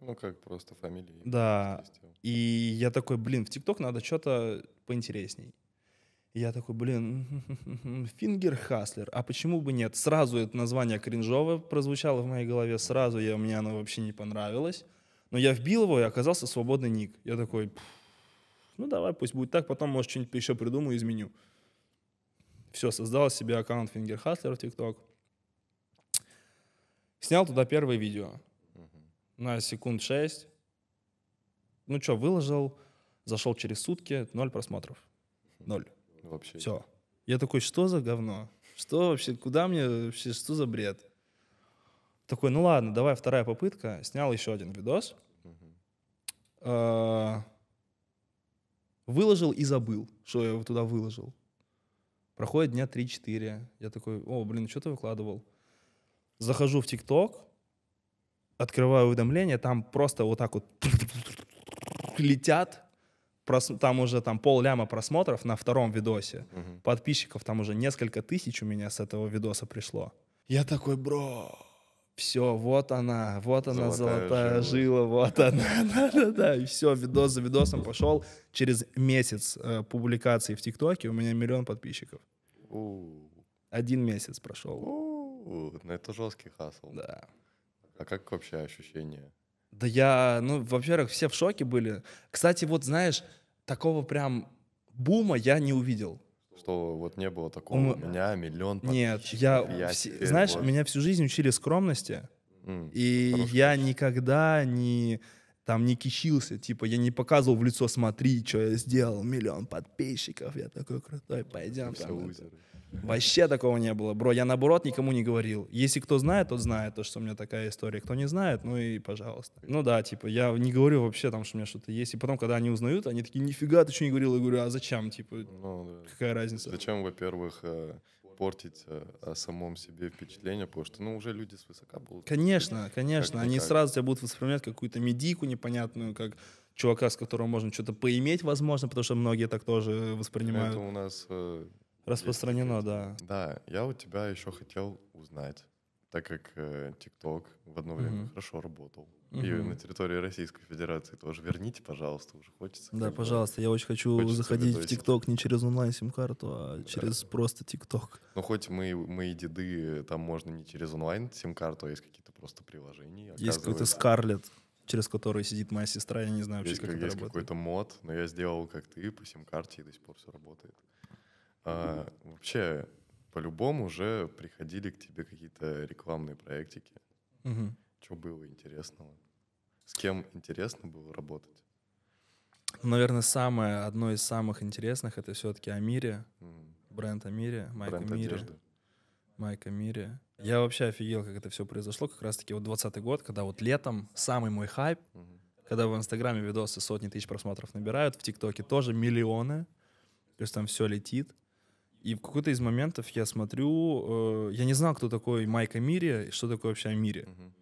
Ну как, просто фамилия. Да, и я такой, блин, в ТикТок надо что-то поинтересней. я такой, блин, фингер хаслер, а почему бы нет? Сразу это название кринжово прозвучало в моей голове, сразу я, мне оно вообще не понравилось. Но я вбил его, и оказался свободный ник. Я такой, пфф, ну давай, пусть будет так, потом, может, что-нибудь еще придумаю, изменю. Все, создал себе аккаунт Фингерхаслер в ТикТок. Снял туда первое видео на секунд 6. Ну что, выложил, зашел через сутки, ноль просмотров. Ноль. Вообще. Все. Я такой, что за говно? Что вообще, куда мне вообще, что за бред? Такой, ну ладно, давай вторая попытка. Снял еще один видос. Uh-huh. Выложил и забыл, что я его туда выложил. Проходит дня 3-4. Я такой, о, блин, что ты выкладывал? Захожу в ТикТок, открываю уведомления, там просто вот так вот летят прос, там уже там пол ляма просмотров на втором видосе. Угу. Подписчиков там уже несколько тысяч у меня с этого видоса пришло. Я такой, бро, все, вот она, вот она, золотая, золотая жила. жила, вот она, да-да-да, и все, видос за видосом пошел. Через месяц э, публикации в ТикТоке у меня миллион подписчиков. у Один месяц прошел. у у Ну это жесткий хасл. Да. А как вообще ощущение? Да я, ну, во-первых, все в шоке были. Кстати, вот знаешь, такого прям бума я не увидел. Что вот не было такого, у, у меня миллион Нет, я, я вс... знаешь, вот... меня всю жизнь учили скромности, mm, и я вещь. никогда не там не кичился, типа я не показывал в лицо, смотри, что я сделал, миллион подписчиков, я такой крутой, пойдем. Там, это... Вообще такого не было, бро. Я наоборот никому не говорил. Если кто знает, тот знает, то, что у меня такая история. Кто не знает, ну и пожалуйста. Ну да, типа, я не говорю вообще там, что у меня что-то есть. И потом, когда они узнают, они такие, нифига, ты что не говорил? Я говорю, а зачем, типа, ну, да. какая разница? Зачем, во-первых, э, портить э, о самом себе впечатление, потому что, ну, уже люди с будут. Конечно, конечно. Как они никак. сразу тебя будут воспринимать какую-то медику непонятную, как чувака, с которого можно что-то поиметь, возможно, потому что многие так тоже воспринимают. Это у нас э, Распространено, да. Да, я у тебя еще хотел узнать, так как э, в одно время mm-hmm. хорошо работал. Mm-hmm. И на территории Российской Федерации тоже верните, пожалуйста, уже хочется. Да, пожалуйста, я очень хочу хочется заходить в ТикТок не через онлайн-сим-карту, а да. через просто ТикТок. Ну, хоть мы, мы и деды, э, там можно не через онлайн-сим-карту, а есть какие-то просто приложения. Есть какой-то Скарлет, через который сидит моя сестра, я не знаю вообще, есть, как, как это Есть какой-то мод, но я сделал, как ты, по сим-карте, и до сих пор все работает. А, вообще, по-любому уже приходили к тебе какие-то рекламные проектики. Угу. Что было интересного? С кем интересно было работать? Ну, наверное, самое, одно из самых интересных это все-таки Амире, mm. бренд Амире, Майк бренд Амире. Одежды. Майк Амире. Я вообще офигел, как это все произошло. Как раз-таки вот 20 год, когда вот летом самый мой хайп, mm когда в Инстаграме видосы сотни тысяч просмотров набирают, в ТикТоке тоже миллионы, то есть там все летит. И в какой-то из моментов я смотрю, э, я не знал, кто такой Майк Амири и что такое вообще Амири. Uh-huh.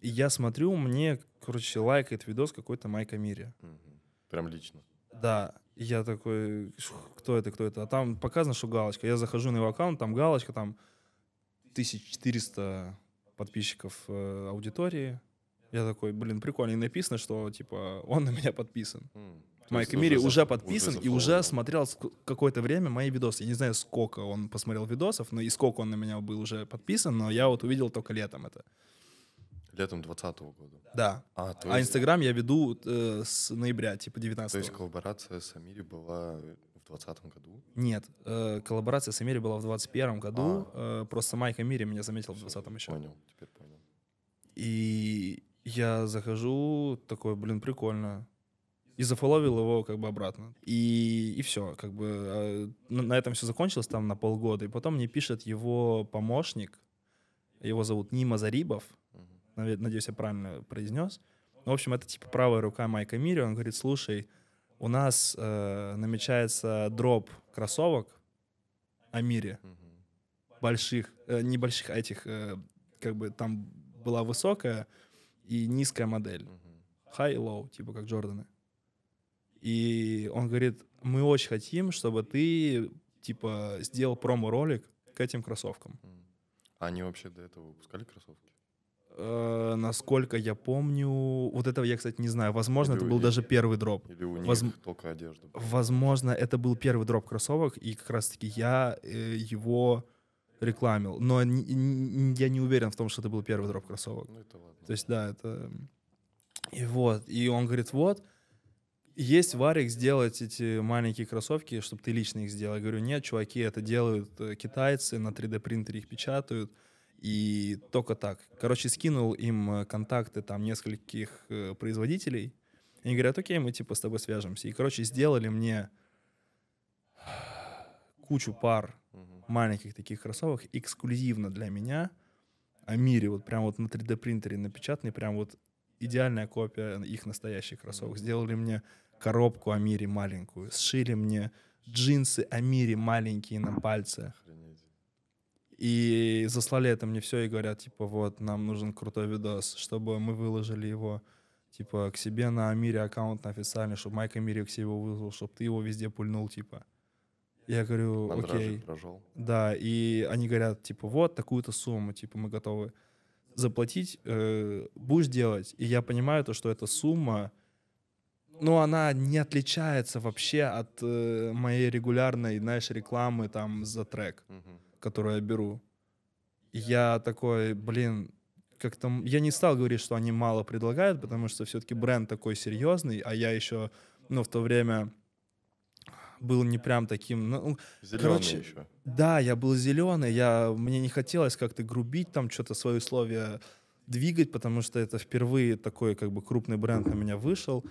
И я смотрю, мне, короче, лайкает видос какой-то Майк Амири. Угу. Uh-huh. Прям лично. Да. я такой, кто это, кто это? А там показано, что галочка. Я захожу на его аккаунт, там галочка, там 1400 подписчиков э, аудитории. Я такой, блин, прикольно. И написано, что, типа, он на меня подписан. Mm. Майк есть, Мири уже подписан и уже смотрел какое-то время мои видосы. Я не знаю, сколько он посмотрел видосов, но и сколько он на меня был уже подписан, но я вот увидел только летом это. Летом 2020 года? Да. А, то а есть... Инстаграм я веду э, с ноября, типа 19 То есть коллаборация с Амири была в 2020 году? Нет, э, коллаборация с Амири была в 2021 году, а. э, просто Майк Амири меня заметил Все, в 2020 еще. Понял, теперь понял. И я захожу, такой, блин, прикольно и зафоловил его как бы обратно. И, и все, как бы а, на, на этом все закончилось там на полгода. И потом мне пишет его помощник, его зовут Нима Зарибов, надеюсь, я правильно произнес. Ну, в общем, это типа правая рука Майка Мири. Он говорит, слушай, у нас э, намечается дроп кроссовок о мире. Больших, э, небольших, а этих, э, как бы там была высокая и низкая модель. High low, типа как Джорданы. И он говорит, мы очень хотим, чтобы ты, типа, сделал промо-ролик к этим кроссовкам. А они вообще до этого выпускали кроссовки? Э, насколько я помню, вот этого я, кстати, не знаю. Возможно, Или это был них, даже первый дроп. Или у них Воз... только одежда. Была. Возможно, это был первый дроп кроссовок, и как раз-таки я э, его рекламил. Но не, я не уверен в том, что это был первый дроп кроссовок. Ну, это ладно. То есть, да, это... И вот, и он говорит, вот, есть варик сделать эти маленькие кроссовки, чтобы ты лично их сделал. Я говорю, нет, чуваки, это делают э, китайцы, на 3D принтере их печатают, и только так. Короче, скинул им э, контакты там нескольких э, производителей, и они говорят, окей, мы типа с тобой свяжемся. И, короче, сделали мне кучу пар маленьких таких кроссовок эксклюзивно для меня о а мире, вот прям вот на 3D принтере напечатанный, прям вот идеальная копия их настоящих кроссовок. Сделали мне коробку Амири маленькую, сшили мне джинсы Амири маленькие на пальцах. И заслали это мне все и говорят, типа, вот, нам нужен крутой видос, чтобы мы выложили его, типа, к себе на Амире аккаунт на официальный, чтобы Майк Амири к себе его вызвал, чтобы ты его везде пульнул, типа. Я говорю, окей. Прожил. Да, и они говорят, типа, вот такую-то сумму, типа, мы готовы заплатить э, будешь делать. И я понимаю то, что эта сумма, ну, она не отличается вообще от э, моей регулярной, знаешь, рекламы там за трек, угу. которую я беру. я такой, блин, как-то... Я не стал говорить, что они мало предлагают, потому что все-таки бренд такой серьезный, а я еще, ну, в то время был не прям таким. Ну, зеленый короче, еще. Да, я был зеленый. Я, мне не хотелось как-то грубить, там что-то свои условия двигать, потому что это впервые такой как бы крупный бренд на меня вышел.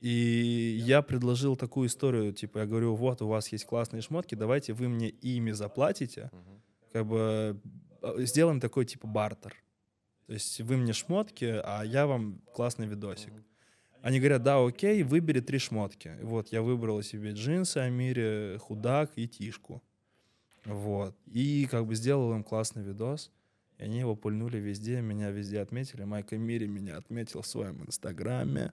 И я предложил такую историю, типа, я говорю, вот, у вас есть классные шмотки, давайте вы мне ими заплатите, как бы а, сделаем такой, типа, бартер. То есть вы мне шмотки, а я вам классный видосик. Mm-hmm. Они говорят, да, окей, выбери три шмотки. Вот, я выбрал себе джинсы, Амире, худак и тишку. Вот. И как бы сделал им классный видос. И они его пульнули везде, меня везде отметили. Майка Амири меня отметил в своем инстаграме.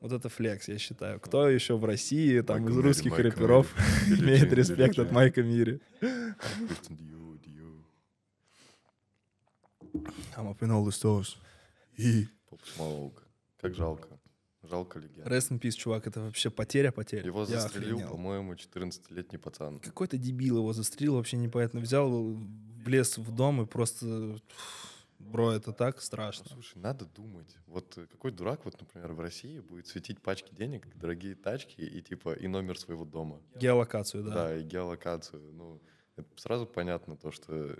Вот это флекс, я считаю. Кто еще в России, там, Майк из русских Майк рэперов, Мири. имеет респект от Майка Мири? I'm up in all the stores. И... Поп Как жалко. Жалко легенда. Rest in peace, чувак, это вообще потеря-потеря. Его застрелил, по-моему, 14-летний пацан. Какой-то дебил его застрелил, вообще непонятно. Взял, влез в дом и просто... Бро, это так страшно. Ну, слушай, надо думать. Вот какой дурак, вот, например, в России будет светить пачки денег, дорогие тачки и типа и номер своего дома. Геолокацию, да. Да, и геолокацию. Ну, это сразу понятно то, что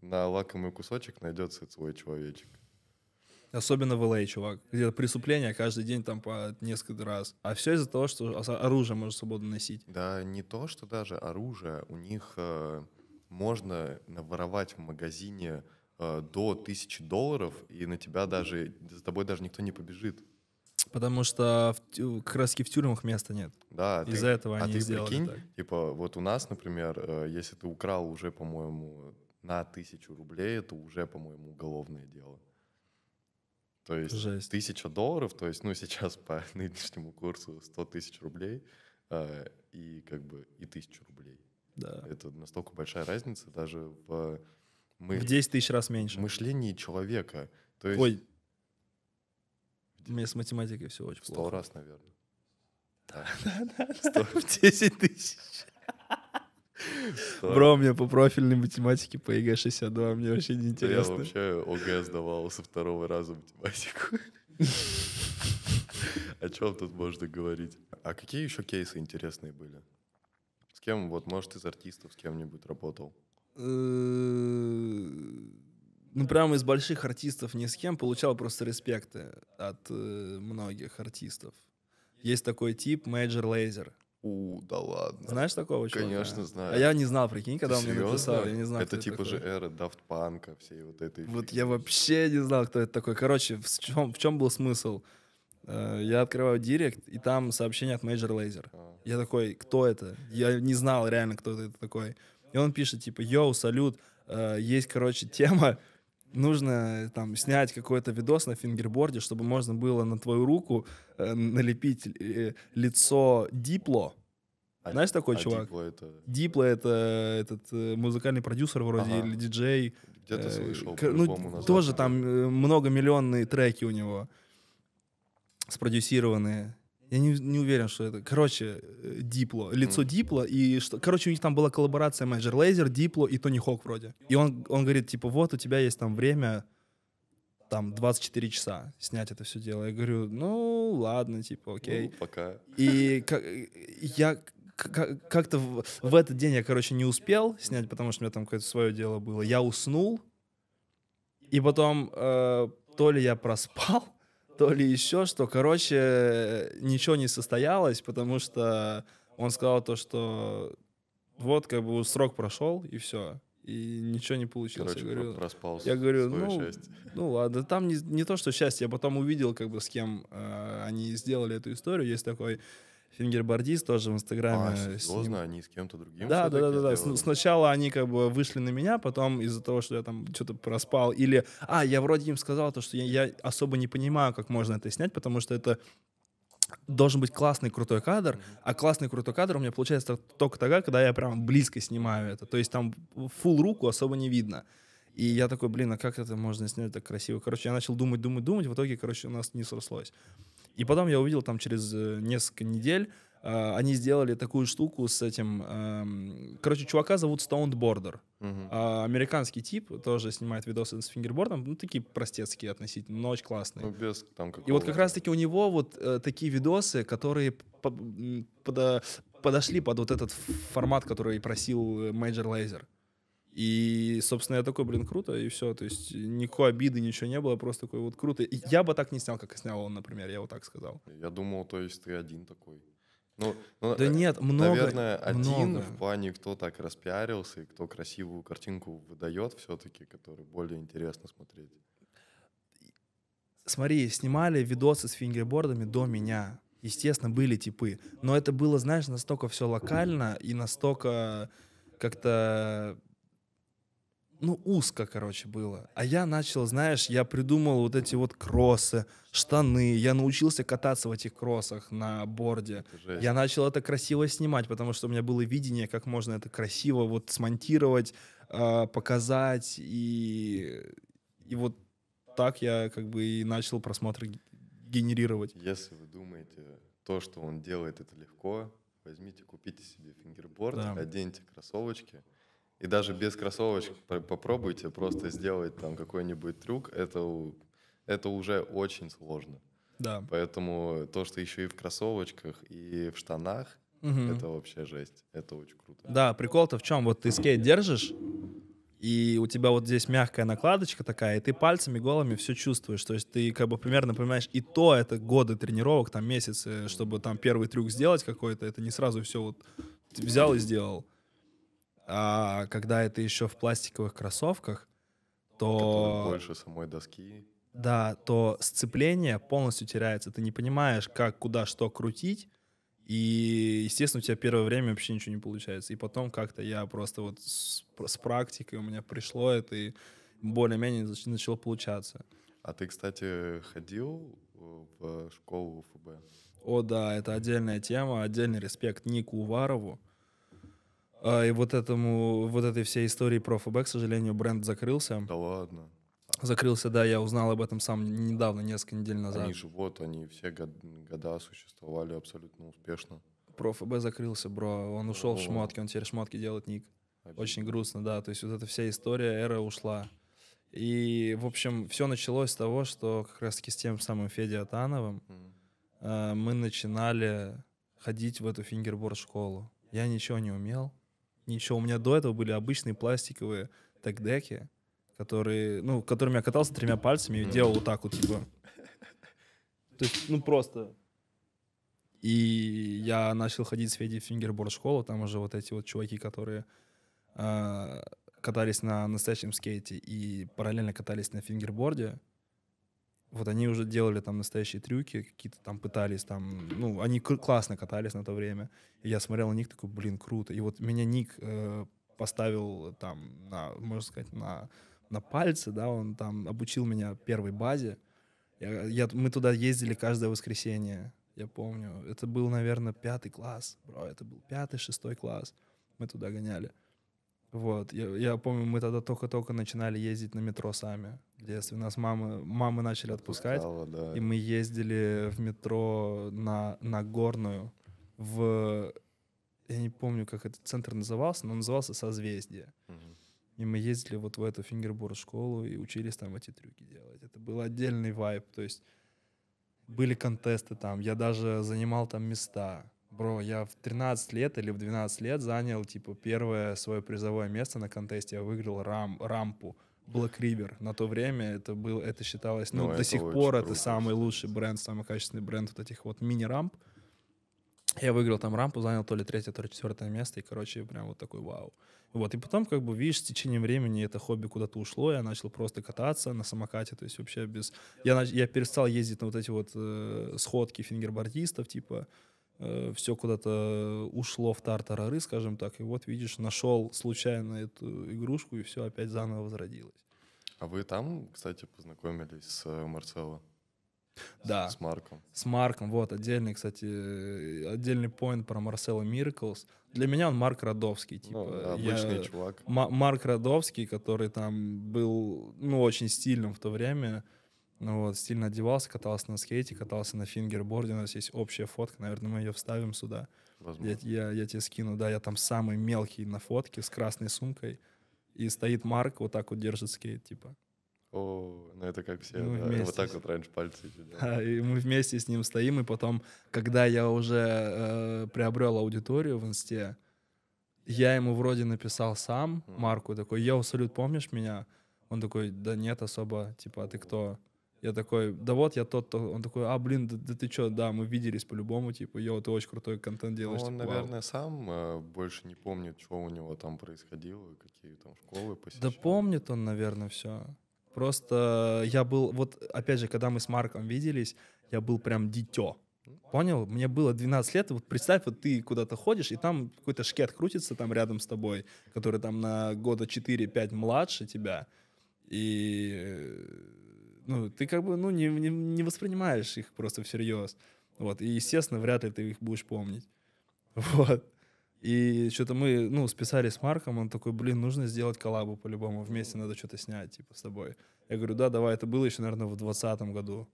на лакомый кусочек найдется свой человечек. Особенно в LA, а, чувак, где преступления каждый день там по несколько раз. А все из-за того, что оружие можно свободно носить. Да, не то, что даже оружие. У них э, можно наворовать в магазине э, до тысячи долларов, и на тебя даже, за тобой даже никто не побежит. Потому что в, как раз в тюрьмах места нет. Да. Из-за этого а они ты сделали прикинь, так. Типа вот у нас, например, э, если ты украл уже, по-моему, на тысячу рублей, это уже, по-моему, уголовное дело. То есть Жесть. 1000 долларов, то есть, ну, сейчас по нынешнему курсу 100 тысяч рублей э, и как бы и тысячу рублей. Да. Это настолько большая разница даже в... Мы, в 10 тысяч раз меньше. мышлении человека. То есть, Ой, меня с математикой все очень 100 плохо. раз, наверное. Да, да, да. В 10 тысяч. Бро, мне по профильной математике по ЕГЭ 62, мне вообще не интересно. Я вообще ОГЭ сдавал со второго раза математику. О чем тут можно говорить? А какие еще кейсы интересные были? С кем, вот, может, из артистов с кем-нибудь работал? Э, ну, прямо из больших артистов ни с кем, получал просто респекты от э, многих артистов. Есть такой тип, Major Laser. У, да ладно. Знаешь такого чувака? Конечно, знаю. А я не знал, прикинь, когда Ты он серьезно? мне написал, я не знал. Это типа это же эра Дафт Панка, всей вот этой. Вот фигни. я вообще не знал, кто это такой. Короче, в чем, в чем был смысл? Э, я открываю директ, и там сообщение от Major Laser. А. Я такой, кто это? Я не знал реально, кто это такой. И он пишет, типа, йоу, салют, э, есть, короче, тема, нужно э, там снять какой-то видос на фингерборде, чтобы можно было на твою руку э, налепить э, лицо Дипло. А, Знаешь такой а чувак? Дипло это... Дипло это этот э, музыкальный продюсер вроде ага. или диджей. Где-то э, слышал. К, ну, назад. тоже там э, многомиллионные треки у него спродюсированные. Я не, не уверен, что это. Короче, э, Дипло. Лицо mm. Дипло. И что, короче, у них там была коллаборация Major Laser, Дипло и Тони Хок вроде. И он, он говорит, типа, вот, у тебя есть там время, там, 24 часа снять это все дело. Я говорю, ну, ладно, типа, окей. Ну, пока. И я как-то в, этот день я, короче, не успел снять, потому что у меня там какое-то свое дело было. Я уснул, и потом э, то ли я проспал, то ли еще что. Короче, ничего не состоялось, потому что он сказал то, что вот как бы срок прошел и все. И ничего не получилось. Короче, я говорю, проспал я говорю, ну, счастье. ну ладно, там не, не то, что счастье. Я потом увидел, как бы с кем э, они сделали эту историю. Есть такой фингербордист тоже в Инстаграме. А, серьезно? Они с кем-то другим? Да, да, да, да, да. сначала они как бы вышли на меня, потом из-за того, что я там что-то проспал, или, а, я вроде им сказал то, что я, я особо не понимаю, как можно это снять, потому что это должен быть классный крутой кадр, а классный крутой кадр у меня получается только тогда, когда я прям близко снимаю это. То есть там full руку особо не видно. И я такой, блин, а как это можно снять так красиво? Короче, я начал думать, думать, думать. В итоге, короче, у нас не срослось. И потом я увидел там через э, несколько недель, э, они сделали такую штуку с этим... Э, короче, чувака зовут Stoned Border. Uh-huh. Э, американский тип, тоже снимает видосы с фингербордом, ну, такие простецкие относительно, но очень классные. Ну, без там И вот как раз-таки у него вот э, такие видосы, которые под, под, подошли под вот этот формат, который просил э, Major Lazer. И, собственно, я такой, блин, круто, и все. То есть никакой обиды, ничего не было, просто такой вот круто. И я бы так не снял, как снял он, например, я вот так сказал. Я думал, то есть ты один такой. Ну, ну, да э, нет, много. Наверное, один много. в плане, кто так распиарился и кто красивую картинку выдает все-таки, который более интересно смотреть. Смотри, снимали видосы с фингербордами до меня. Естественно, были типы. Но это было, знаешь, настолько все локально и настолько как-то ну, узко, короче, было. А я начал, знаешь, я придумал вот эти вот кроссы, штаны. Я научился кататься в этих кроссах на борде. Я начал это красиво снимать, потому что у меня было видение, как можно это красиво вот смонтировать, а, показать. И, и вот так я как бы и начал просмотры генерировать. Если вы думаете, то, что он делает, это легко, возьмите, купите себе фингерборд, да. оденьте кроссовочки, и даже без кроссовочек попробуйте просто сделать там какой-нибудь трюк, это, это уже очень сложно. Да. Поэтому то, что еще и в кроссовочках, и в штанах, угу. это вообще жесть. Это очень круто. Да, прикол-то в чем? Вот ты скейт держишь, и у тебя вот здесь мягкая накладочка такая, и ты пальцами голыми все чувствуешь. То есть ты как бы примерно понимаешь, и то это годы тренировок, там месяцы, чтобы там первый трюк сделать какой-то, это не сразу все вот взял и сделал. А когда это еще в пластиковых кроссовках, то... Которых больше самой доски. Да, то сцепление полностью теряется. Ты не понимаешь, как, куда, что крутить. И, естественно, у тебя первое время вообще ничего не получается. И потом как-то я просто вот с, с практикой у меня пришло это и более-менее начало получаться. А ты, кстати, ходил э, в школу ФБ? О, да, это отдельная тема, отдельный респект Нику Уварову. А, и вот, этому, вот этой всей истории про ФБ, к сожалению, бренд закрылся. Да ладно. Закрылся, да, я узнал об этом сам недавно, несколько недель назад. Они же вот, они все год, года существовали абсолютно успешно. Про ФБ закрылся, бро, он ушел О. в шмотки, он теперь шмотки делает ник. Обидно. Очень грустно, да, то есть вот эта вся история, эра ушла. И, в общем, все началось с того, что как раз-таки с тем самым Феди Атановым mm. э, мы начинали ходить в эту фингерборд-школу. Я ничего не умел, ничего. У меня до этого были обычные пластиковые текдеки, которые, ну, которыми я катался тремя пальцами и делал вот так вот, типа. То есть, ну, просто. И я начал ходить с Федей в фингерборд-школу, там уже вот эти вот чуваки, которые а, катались на настоящем скейте и параллельно катались на фингерборде, вот они уже делали там настоящие трюки, какие-то там пытались там, ну, они классно катались на то время. И я смотрел на них, такой, блин, круто. И вот меня Ник э, поставил там, на, можно сказать, на, на пальцы, да, он там обучил меня первой базе. Я, я, мы туда ездили каждое воскресенье, я помню. Это был, наверное, пятый класс, бро, это был пятый, шестой класс. Мы туда гоняли. Вот, я, я помню, мы тогда только-только начинали ездить на метро сами. В детстве нас мамы, мамы начали отпускать, Пускало, да. и мы ездили в метро на, на Горную, в... Я не помню, как этот центр назывался, но назывался «Созвездие». Угу. И мы ездили вот в эту фингерборд-школу и учились там эти трюки делать. Это был отдельный вайб, то есть были контесты там, я даже занимал там места. Бро, я в 13 лет или в 12 лет занял, типа, первое свое призовое место на контесте. Я выиграл рам, рампу Black River. На то время это был, это считалось, ну, ну до сих пор это самый лучший бренд, самый качественный бренд вот этих вот мини-рамп. Я выиграл там рампу, занял то ли третье, то ли четвертое место, и, короче, прям вот такой вау. Вот, и потом, как бы, видишь, с течением времени это хобби куда-то ушло, я начал просто кататься на самокате, то есть вообще без... Я, я перестал ездить на вот эти вот э, сходки фингербордистов, типа, Э, все куда-то э, ушло в тартарары, скажем так, и вот, видишь, нашел случайно эту игрушку, и все опять заново возродилось. А вы там, кстати, познакомились с э, Марсело? Да. С Марком. С Марком, вот, отдельный, кстати, отдельный поинт про Марсела Мирклс. Для меня он Марк Родовский, ну, типа. Ну, обычный я, чувак. М- Марк Родовский, который там был, ну, очень стильным в то время. Ну вот, стильно одевался, катался на скейте, катался на фингерборде. У нас есть общая фотка, наверное, мы ее вставим сюда. Я, я, я тебе скину, да, я там самый мелкий на фотке с красной сумкой. И стоит Марк, вот так вот держит скейт, типа. О, ну это как все, да. Вместе. вот так вот раньше пальцы. Да. и мы вместе с ним стоим, и потом, когда я уже э, приобрел аудиторию в инсте, я ему вроде написал сам, Марку, такой, "Я салют, помнишь меня?» Он такой, «Да нет особо, типа, а ты кто?» Я такой, да вот я тот, то. Он такой, а, блин, да, да ты чё, да, мы виделись по-любому, типа, йоу, ты очень крутой контент ну, делаешь. Ну, он, типа, наверное, сам э, больше не помнит, что у него там происходило, какие там школы посещал. Да помнит он, наверное, все. Просто я был, вот, опять же, когда мы с Марком виделись, я был прям дитё. Понял? Мне было 12 лет, вот представь, вот ты куда-то ходишь, и там какой-то шкет крутится там рядом с тобой, который там на года 4-5 младше тебя, и э, ну, ты как бы, ну, не, не, не воспринимаешь их просто всерьез. Вот, и, естественно, вряд ли ты их будешь помнить. Вот. И что-то мы, ну, списались с Марком, он такой, блин, нужно сделать коллабу по-любому, вместе надо что-то снять, типа, с тобой. Я говорю, да, давай, это было еще, наверное, в двадцатом году,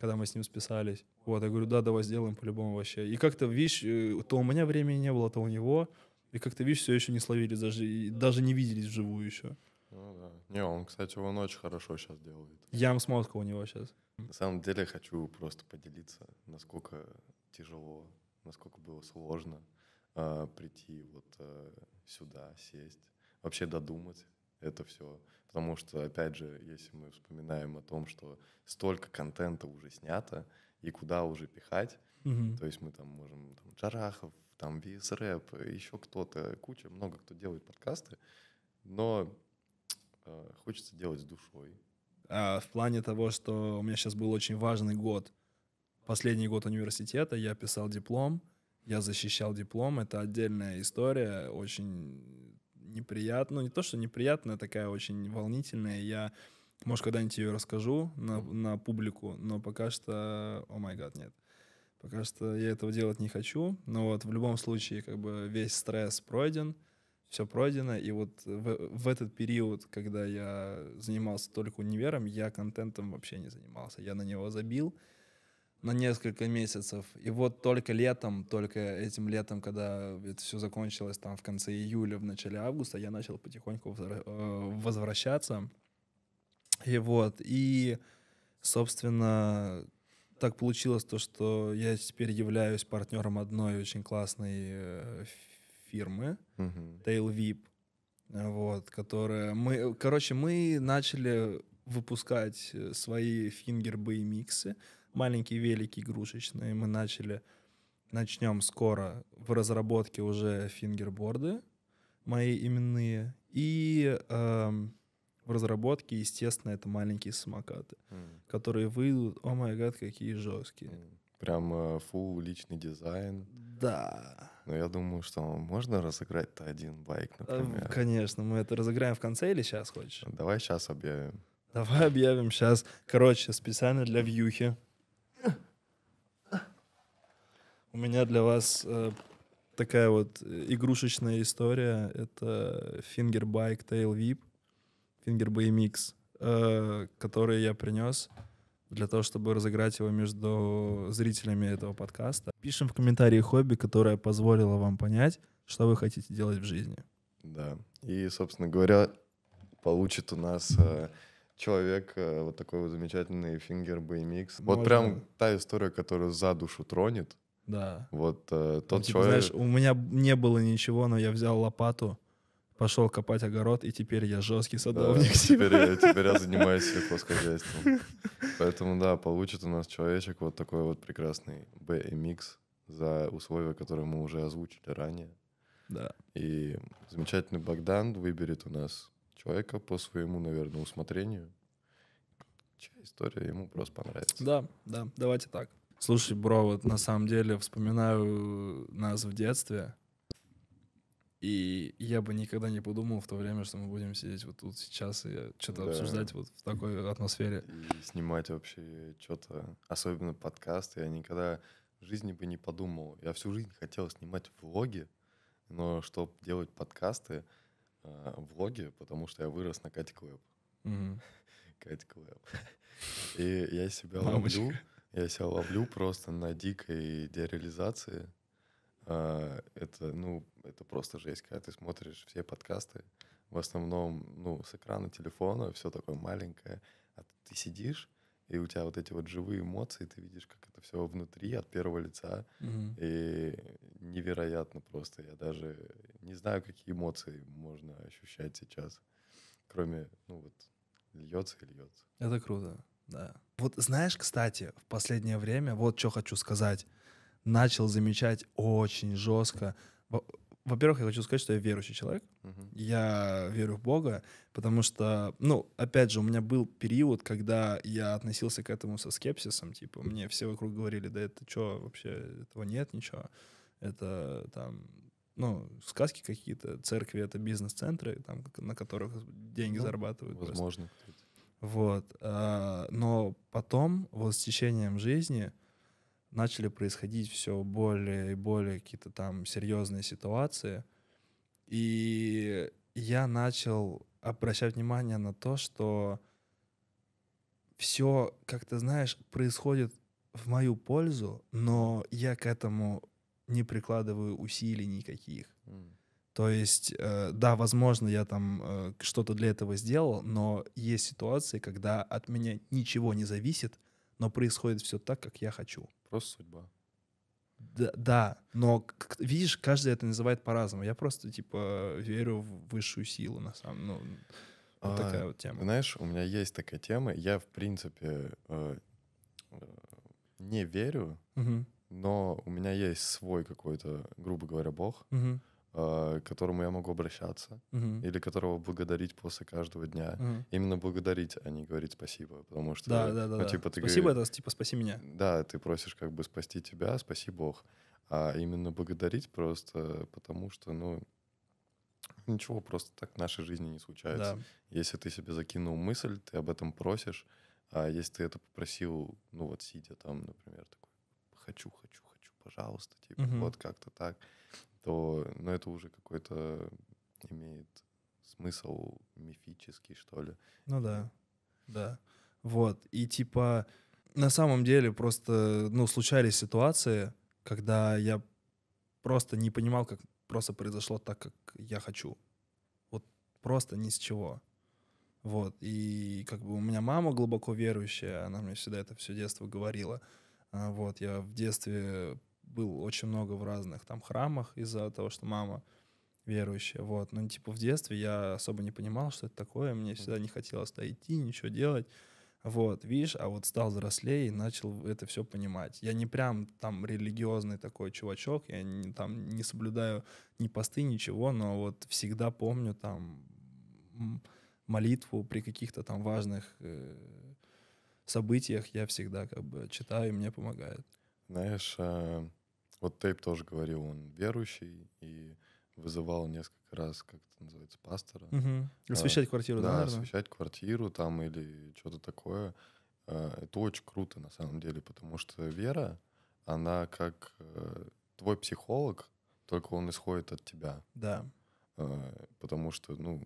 когда мы с ним списались. Вот, я говорю, да, давай сделаем по-любому вообще. И как-то, видишь, э, то у меня времени не было, то у него, и как-то, видишь, все еще не словили, даже, даже не виделись вживую еще. Ну да. Не, он, кстати, он очень хорошо сейчас делает. Ям смотка у него сейчас. На самом деле хочу просто поделиться, насколько тяжело, насколько было сложно э, прийти вот э, сюда, сесть, вообще додумать это все. Потому что, опять же, если мы вспоминаем о том, что столько контента уже снято, и куда уже пихать, угу. то есть мы там можем, там, Джарахов, там, Виз Рэп, еще кто-то, куча, много кто делает подкасты, но Э, хочется делать с душой. А, в плане того, что у меня сейчас был очень важный год, последний год университета, я писал диплом, я защищал диплом, это отдельная история, очень неприятно, ну не то, что неприятная, такая очень волнительная, я, может, когда-нибудь ее расскажу на, на публику, но пока что, о май гад, нет. Пока что я этого делать не хочу, но вот в любом случае как бы весь стресс пройден, все пройдено. И вот в, в этот период, когда я занимался только универом, я контентом вообще не занимался. Я на него забил на несколько месяцев. И вот только летом, только этим летом, когда это все закончилось там в конце июля, в начале августа, я начал потихоньку э, возвращаться. И вот, и, собственно, так получилось то, что я теперь являюсь партнером одной очень классной э, фирмы uh-huh. TailVip, вот, которая... Мы, короче, мы начали выпускать э, свои фингербы миксы, маленькие велики игрушечные. Мы начали, начнем скоро в разработке уже фингерборды мои именные. И э, в разработке, естественно, это маленькие самокаты, mm. которые выйдут, о май гад, какие жесткие. Mm. Прям фул э, личный дизайн. Да. Но я думаю, что можно разыграть-то один байк, э, например. Конечно, мы это разыграем в конце или сейчас хочешь? Давай сейчас объявим. Давай объявим сейчас. Короче, специально для вьюхи. У меня для вас э, такая вот э, игрушечная история. Это Finger Bike Tail Whip, Finger BMX, э, который я принес для того, чтобы разыграть его между зрителями этого подкаста. Пишем в комментарии хобби, которое позволило вам понять, что вы хотите делать в жизни. Да. И, собственно говоря, получит у нас э, человек э, вот такой вот замечательный finger BMX. Можно. Вот прям та история, которая за душу тронет. Да. Вот э, тот ну, типа, человек. Знаешь, у меня не было ничего, но я взял лопату пошел копать огород, и теперь я жесткий садовник. Да, теперь, я, теперь я занимаюсь сельхозхозяйством. Поэтому, да, получит у нас человечек вот такой вот прекрасный BMX за условия, которые мы уже озвучили ранее. Да. И замечательный Богдан выберет у нас человека по своему, наверное, усмотрению. Чья история ему просто понравится. Да, да, давайте так. Слушай, бро, вот на самом деле вспоминаю нас в детстве. И я бы никогда не подумал в то время, что мы будем сидеть вот тут сейчас и что-то да. обсуждать вот в такой атмосфере. И снимать вообще что-то, особенно подкасты. Я никогда в жизни бы не подумал. Я всю жизнь хотел снимать влоги, но чтобы делать подкасты, а, влоги, потому что я вырос на Кати Клэп. Кати Катя Клэп. И я себя ловлю, я себя ловлю просто на дикой дереализации а, это, ну, это просто жесть, когда ты смотришь все подкасты, в основном, ну, с экрана телефона, все такое маленькое, а ты сидишь, и у тебя вот эти вот живые эмоции, ты видишь, как это все внутри, от первого лица, угу. и невероятно просто. Я даже не знаю, какие эмоции можно ощущать сейчас, кроме, ну, вот, льется и льется. Это круто, да. Вот знаешь, кстати, в последнее время, вот что хочу сказать — начал замечать очень жестко. Во-первых, я хочу сказать, что я верующий человек. Uh-huh. Я верю в Бога, потому что, ну, опять же, у меня был период, когда я относился к этому со скепсисом. Типа, мне все вокруг говорили, да это что, вообще, этого нет, ничего. Это там ну, сказки какие-то, церкви — это бизнес-центры, там, на которых деньги ну, зарабатывают. Возможно. Просто. Вот. А, но потом, вот с течением жизни, начали происходить все более и более какие-то там серьезные ситуации. И я начал обращать внимание на то, что все, как ты знаешь, происходит в мою пользу, но я к этому не прикладываю усилий никаких. Mm. То есть, э, да, возможно, я там э, что-то для этого сделал, но есть ситуации, когда от меня ничего не зависит, но происходит все так, как я хочу. Просто судьба. Да, да, но видишь, каждый это называет по-разному. Я просто типа верю в высшую силу на самом. Ну, вот а, такая вот тема. Знаешь, у меня есть такая тема. Я в принципе э, э не верю, угу. но у меня есть свой какой-то, грубо говоря, бог. Угу Э, к которому я могу обращаться угу. или которого благодарить после каждого дня. Угу. Именно благодарить, а не говорить спасибо, потому что да, да, да, ну, типа, ты спасибо говоришь, это типа спаси меня. Да, ты просишь как бы спасти тебя, спаси Бог, а именно благодарить просто потому что ну ничего просто так в нашей жизни не случается. Да. Если ты себе закинул мысль, ты об этом просишь, а если ты это попросил, ну вот сидя там, например, такой хочу, хочу, хочу, пожалуйста, типа угу. вот как-то так то ну, это уже какой-то имеет смысл мифический, что ли. Ну да, да. Вот, и типа на самом деле просто, ну, случались ситуации, когда я просто не понимал, как просто произошло так, как я хочу. Вот просто ни с чего. Вот, и как бы у меня мама глубоко верующая, она мне всегда это все детство говорила. А вот, я в детстве был очень много в разных там храмах из-за того, что мама верующая, вот. Но типа в детстве я особо не понимал, что это такое, мне всегда не хотелось туда идти, ничего делать. Вот, видишь, а вот стал взрослее и начал это все понимать. Я не прям там религиозный такой чувачок, я не, там не соблюдаю ни посты, ничего, но вот всегда помню там молитву при каких-то там важных э, событиях я всегда как бы читаю, и мне помогает. Знаешь, а, вот Тейп тоже говорил, он верующий и вызывал несколько раз, как это называется, пастора. Угу. Освещать а, квартиру, да, да наверное? освещать квартиру там или что-то такое. Э, это очень круто на самом деле, потому что вера, она как э, твой психолог, только он исходит от тебя. Да. Э, потому что, ну,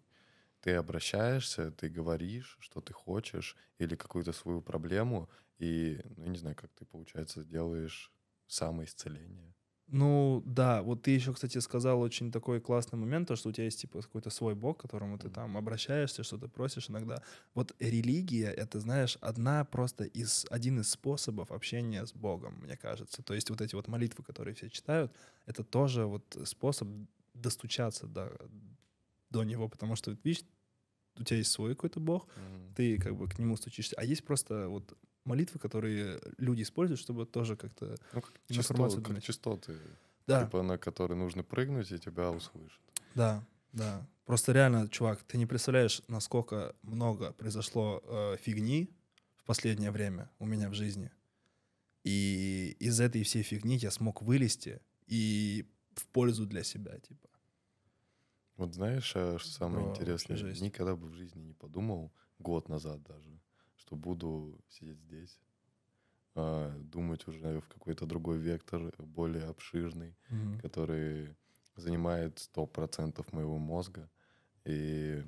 ты обращаешься, ты говоришь, что ты хочешь, или какую-то свою проблему, и, ну, я не знаю, как ты, получается, делаешь самоисцеление. Ну да, вот ты еще, кстати, сказал очень такой классный момент, то, что у тебя есть типа какой-то свой бог, к которому ты там обращаешься, что-то просишь иногда. Вот религия — это, знаешь, одна просто из, один из способов общения с Богом, мне кажется. То есть вот эти вот молитвы, которые все читают, это тоже вот способ достучаться до, до него, потому что, видишь, у тебя есть свой какой-то бог, mm-hmm. ты как бы к нему стучишься. А есть просто вот молитвы, которые люди используют, чтобы тоже как-то ну, как информацию частоты, как частоты, да. типа на которые нужно прыгнуть, и тебя услышат. Да, да. Просто реально, чувак, ты не представляешь, насколько много произошло э, фигни в последнее время у меня в жизни. И из этой всей фигни я смог вылезти и в пользу для себя, типа. Вот знаешь, э, что самое О, интересное? Жесть. Никогда бы в жизни не подумал, год назад даже, что буду сидеть здесь, а, думать уже в какой-то другой вектор, более обширный, mm-hmm. который занимает 100% моего мозга. И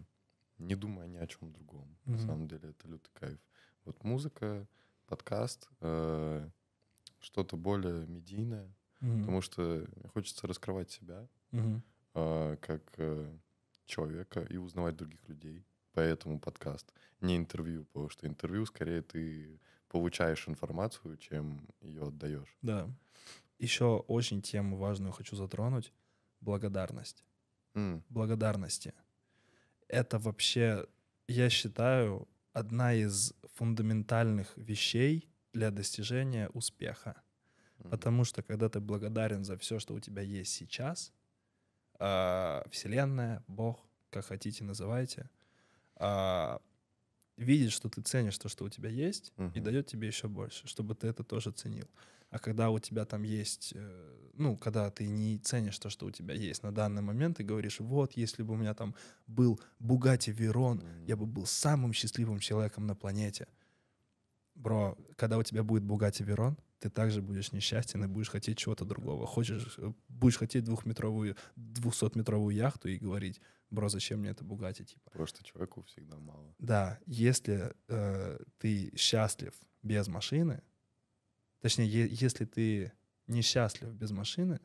не думая ни о чем другом. Mm-hmm. На самом деле это лютый кайф. Вот музыка, подкаст, э, что-то более медийное, mm-hmm. потому что хочется раскрывать себя mm-hmm. э, как э, человека и узнавать других людей поэтому подкаст, не интервью, потому что интервью скорее ты получаешь информацию, чем ее отдаешь. Да. Еще очень тему важную хочу затронуть. Благодарность. Mm. Благодарности. Это вообще, я считаю, одна из фундаментальных вещей для достижения успеха. Mm. Потому что когда ты благодарен за все, что у тебя есть сейчас, а, Вселенная, Бог, как хотите называйте, а, видит, что ты ценишь то, что у тебя есть, uh-huh. и дает тебе еще больше, чтобы ты это тоже ценил. А когда у тебя там есть, э, ну, когда ты не ценишь то, что у тебя есть на данный момент, и говоришь, вот, если бы у меня там был Бугати Верон, mm-hmm. я бы был самым счастливым человеком на планете. Бро, когда у тебя будет Бугати Верон, ты также будешь несчастен и будешь хотеть чего-то другого. Хочешь, э, будешь хотеть двухметровую, двухсотметровую яхту и говорить, бро, зачем мне это Бугати? Типа. Просто человеку всегда мало. Да, если э, ты счастлив без машины, точнее, е- если ты несчастлив без машины,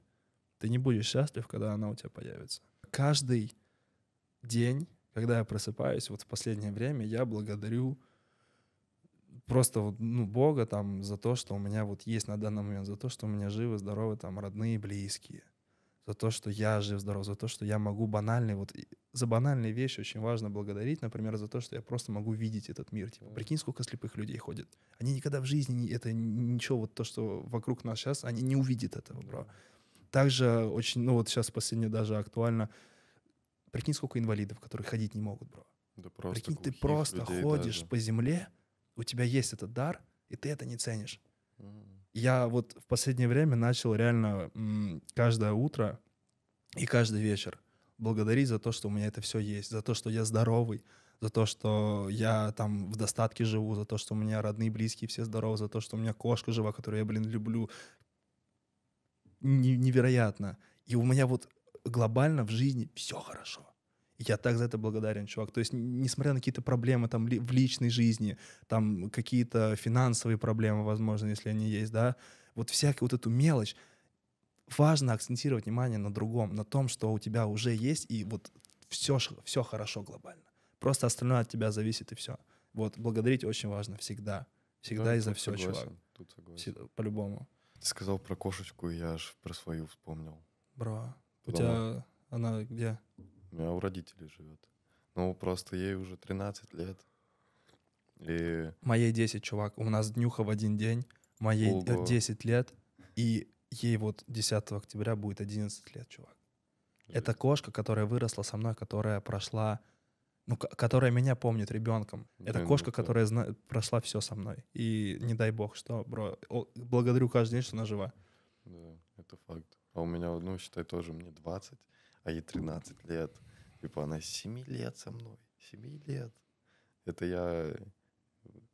ты не будешь счастлив, когда она у тебя появится. Каждый день, когда я просыпаюсь, вот в последнее время я благодарю просто вот ну, Бога там за то, что у меня вот есть на данный момент, за то, что у меня живы, здоровы там родные, близкие, за то, что я жив, здоров, за то, что я могу банальные, вот за банальные вещи очень важно благодарить, например, за то, что я просто могу видеть этот мир. Типа, прикинь, сколько слепых людей ходит. Они никогда в жизни, не, это ничего, вот то, что вокруг нас сейчас, они не увидят этого, бро. Также очень, ну вот сейчас последнее даже актуально, прикинь, сколько инвалидов, которые ходить не могут, бро. Да просто Прикинь, ты просто ходишь даже. по земле, у тебя есть этот дар, и ты это не ценишь. Я вот в последнее время начал реально каждое утро и каждый вечер благодарить за то, что у меня это все есть, за то, что я здоровый, за то, что я там в достатке живу, за то, что у меня родные, близкие все здоровы, за то, что у меня кошка жива, которую я, блин, люблю. Невероятно. И у меня вот глобально в жизни все хорошо. Я так за это благодарен, чувак. То есть, несмотря на какие-то проблемы там в личной жизни, там какие-то финансовые проблемы, возможно, если они есть, да, вот всякую вот эту мелочь, важно акцентировать внимание на другом, на том, что у тебя уже есть, и вот все, все хорошо глобально. Просто остальное от тебя зависит, и все. Вот, благодарить очень важно всегда. Всегда да, ну, и за все, согласен, чувак. Тут согласен. по-любому. Ты сказал про кошечку, я аж про свою вспомнил. Бро, Потому... у тебя она где? У меня у родителей живет. Ну, просто ей уже 13 лет. И... Моей 10, чувак. У нас днюха в один день. Моей Ого. 10 э, лет. И ей вот 10 октября будет 11 лет, чувак. Жесть. Это кошка, которая выросла со мной, которая прошла... Ну, которая меня помнит ребенком. Да, Это кошка, ну которая зна- прошла все со мной. И не дай бог, что, бро. благодарю каждый день, что она жива. Да, это факт. А у меня, ну, считай, тоже мне 20 а ей 13 лет. Типа она 7 лет со мной, 7 лет. Это я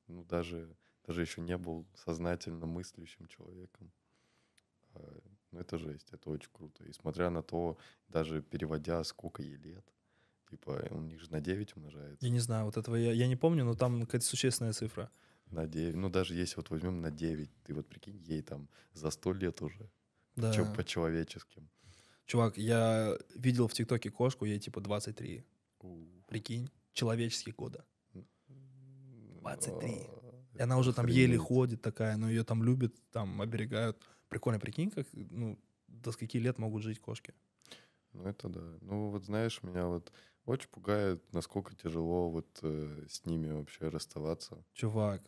ну, даже, даже еще не был сознательно мыслящим человеком. А, ну, это жесть, это очень круто. И смотря на то, даже переводя, сколько ей лет, типа, у них же на 9 умножается. Я не знаю, вот этого я, я не помню, но там какая-то существенная цифра. На 9, ну, даже если вот возьмем на 9, ты вот прикинь, ей там за 100 лет уже, да. по человеческим. Чувак, я видел в ТикТоке кошку, ей типа 23. Прикинь, человеческие года. 23. А, И она уже там еле ходит такая, но ее там любят, там оберегают. Прикольно, прикинь, как, ну, до скольки лет могут жить кошки. Ну, это да. Ну, вот знаешь, меня вот очень пугает, насколько тяжело вот э, с ними вообще расставаться. Чувак,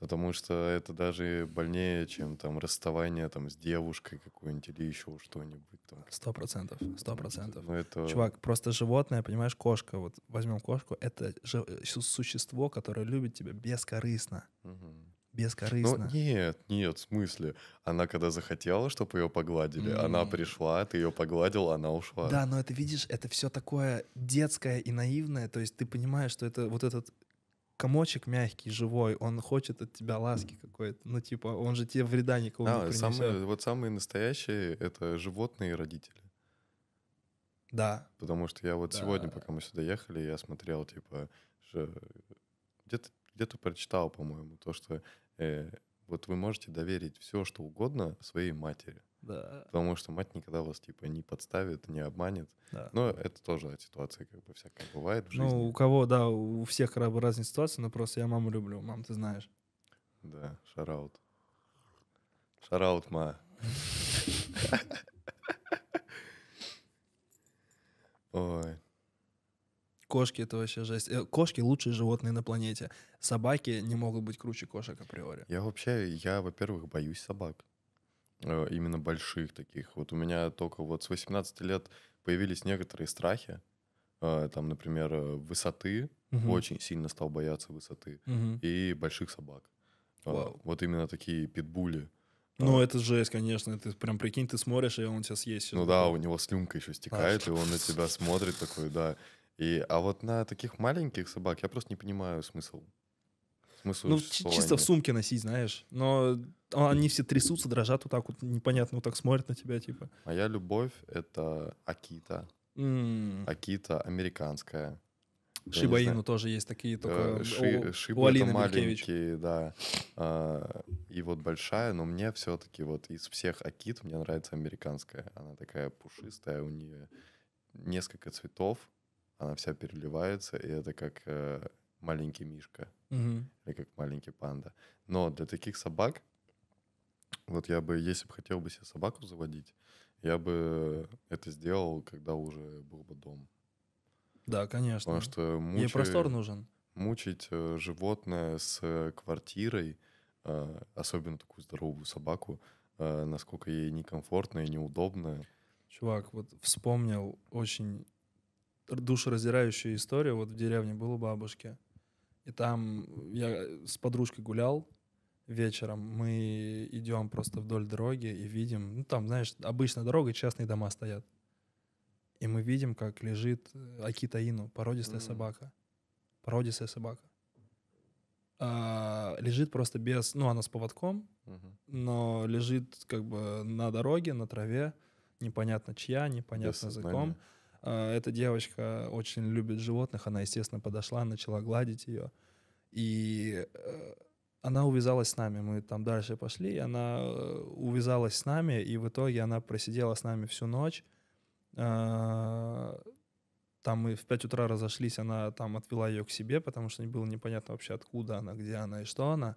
Потому что это даже больнее, чем там расставание там с девушкой какой-нибудь или еще что-нибудь. Сто процентов, сто процентов. Ну, Чувак, просто животное, понимаешь, кошка, вот возьмем кошку, это же э, существо, которое любит тебя бескорыстно. Угу. Бескорыстно. Но ну, нет, нет, в смысле. Она когда захотела, чтобы ее погладили, mm. она пришла, ты ее погладил, она ушла. Да, но это видишь, это все такое детское и наивное. То есть ты понимаешь, что это вот этот комочек мягкий, живой, он хочет от тебя ласки какой-то. Ну, типа, он же тебе вреда никого а, не принесет. Самые, вот самые настоящие — это животные и родители. Да. Потому что я вот да. сегодня, пока мы сюда ехали, я смотрел, типа, где-то где то прочитал, по-моему, то, что э, вот вы можете доверить все, что угодно своей матери. Да. Потому что мать никогда вас типа не подставит, не обманет. Да. Но это тоже ситуация как бы всякая бывает в ну, жизни. Ну, у кого, да, у всех разные ситуации, но просто я маму люблю. Мам, ты знаешь. Да, шараут. Шараут, ма. Ой. Кошки — это вообще жесть. Э, кошки — лучшие животные на планете. Собаки не могут быть круче кошек априори. Я вообще, я, во-первых, боюсь собак. Э, именно больших таких. Вот у меня только вот с 18 лет появились некоторые страхи, э, там, например, э, высоты, угу. очень сильно стал бояться высоты, угу. и больших собак. Вау. Вот именно такие питбули. Ну, а. это жесть, конечно. Ты прям прикинь, ты смотришь, и он тебя съест. Ну да, у него слюнка еще стекает, а. и он на тебя смотрит такой, да. И, а вот на таких маленьких собак я просто не понимаю смысл. Смысл ну, чисто в сумке носить, знаешь. Но они все трясутся, дрожат вот так вот, непонятно вот так смотрят на тебя, типа. Моя любовь — это Акита. Mm. Акита американская. Шибаину тоже есть такие, э, только Ши, у, Шиба у Алины маленькие, да. А, и вот большая, но мне все-таки вот из всех акит мне нравится американская. Она такая пушистая, у нее несколько цветов, она вся переливается, и это как э, маленький мишка угу. или как маленький панда. Но для таких собак, вот я бы, если бы хотел бы себе собаку заводить, я бы это сделал, когда уже был бы дом. Да, конечно. Потому что мучить, Ей простор нужен. Мучить э, животное с э, квартирой, э, особенно такую здоровую собаку, насколько ей некомфортно и неудобно. Чувак, вот вспомнил очень душераздирающую историю. Вот в деревне было бабушки. И там э, я э, с подружкой гулял вечером. Мы идем просто вдоль дороги и видим, ну там, знаешь, обычная дорога, частные дома стоят. И мы видим, как лежит э, Акитаину, породистая mm-hmm. собака. Породистая собака. А, лежит просто без, ну она с поводком, mm-hmm. но лежит как бы на дороге, на траве, непонятно чья, непонятно без языком. Сознания а, эта девочка очень любит животных, она, естественно, подошла, начала гладить ее. И э, она увязалась с нами, мы там дальше пошли, она э, увязалась с нами, и в итоге она просидела с нами всю ночь. А, там мы в 5 утра разошлись, она там отвела ее к себе, потому что было непонятно вообще, откуда она, где она и что она.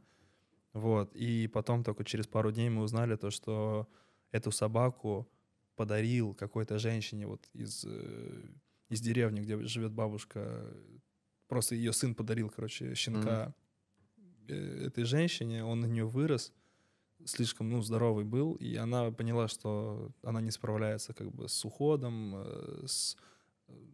Вот. И потом только через пару дней мы узнали то, что эту собаку подарил какой-то женщине вот из, э, из деревни, где живет бабушка, просто ее сын подарил, короче, щенка mm-hmm. этой женщине, он на нее вырос, слишком, ну, здоровый был, и она поняла, что она не справляется как бы с уходом, э, с...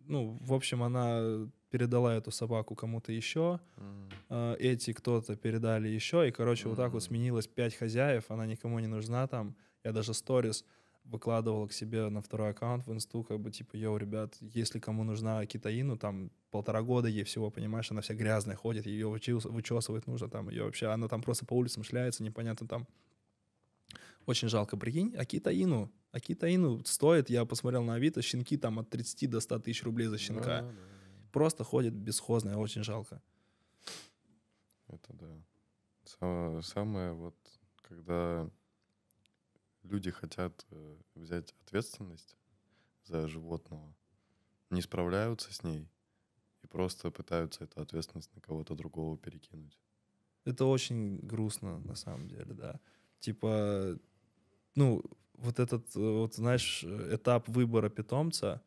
Ну, в общем, она передала эту собаку кому-то еще, mm-hmm. эти кто-то передали еще, и, короче, mm-hmm. вот так вот сменилось пять хозяев, она никому не нужна там, я даже сторис... Stories выкладывал к себе на второй аккаунт в инсту, как бы, типа, йоу, ребят, если кому нужна китаину, там, полтора года ей всего, понимаешь, она вся грязная ходит, ее вычесывать нужно, там, ее вообще, она там просто по улицам шляется, непонятно там. Очень жалко, прикинь, а китаину, а китаину стоит, я посмотрел на Авито, щенки там от 30 до 100 тысяч рублей за щенка. Да, да, да. Просто ходит бесхозная, очень жалко. Это да. Самое, самое вот, когда люди хотят э, взять ответственность за животного, не справляются с ней и просто пытаются эту ответственность на кого-то другого перекинуть. Это очень грустно, на самом деле, да. Типа, ну, вот этот, э, вот, знаешь, этап выбора питомца,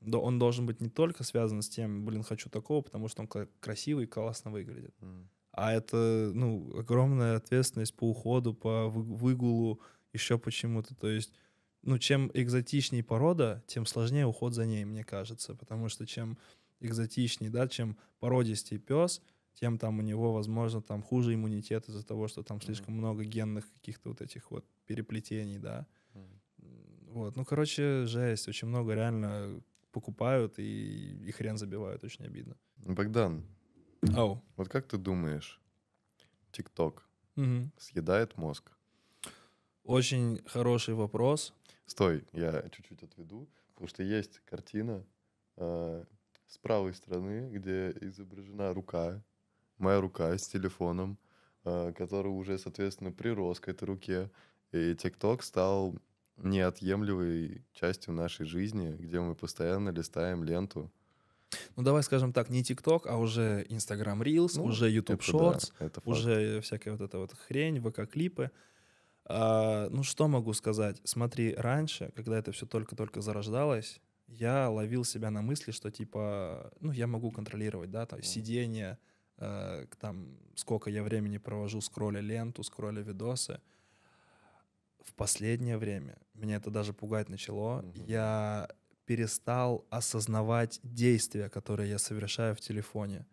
да, он должен быть не только связан с тем, блин, хочу такого, потому что он красивый и классно выглядит. Mm. А это, ну, огромная ответственность по уходу, по выгулу, еще почему-то. То есть, ну, чем экзотичнее порода, тем сложнее уход за ней, мне кажется. Потому что чем экзотичнее, да, чем породистый пес, тем там у него, возможно, там хуже иммунитет из-за того, что там слишком mm-hmm. много генных каких-то вот этих вот переплетений, да. Mm-hmm. Вот, ну, короче, жесть. Очень много реально покупают и, и хрен забивают, очень обидно. Богдан, Оу. Oh. вот как ты думаешь, ТикТок угу. съедает мозг? Очень хороший вопрос. Стой, я чуть-чуть отведу, потому что есть картина э, с правой стороны, где изображена рука, моя рука с телефоном, э, а, который уже, соответственно, прирос к этой руке. И ТикТок стал неотъемлемой частью нашей жизни, где мы постоянно листаем ленту. Ну, давай скажем так, не ТикТок, а уже Инстаграм Reels, ну, уже YouTube Shorts, да, уже всякая вот эта вот хрень, ВК-клипы. А, ну, что могу сказать? Смотри, раньше, когда это все только-только зарождалось, я ловил себя на мысли, что типа, ну, я могу контролировать, да, там, mm. сидение, э, там, сколько я времени провожу, скролля ленту, скролля видосы. В последнее время меня это даже пугать начало. Mm-hmm. Я перестал осознавать действия, которые я совершаю в телефоне.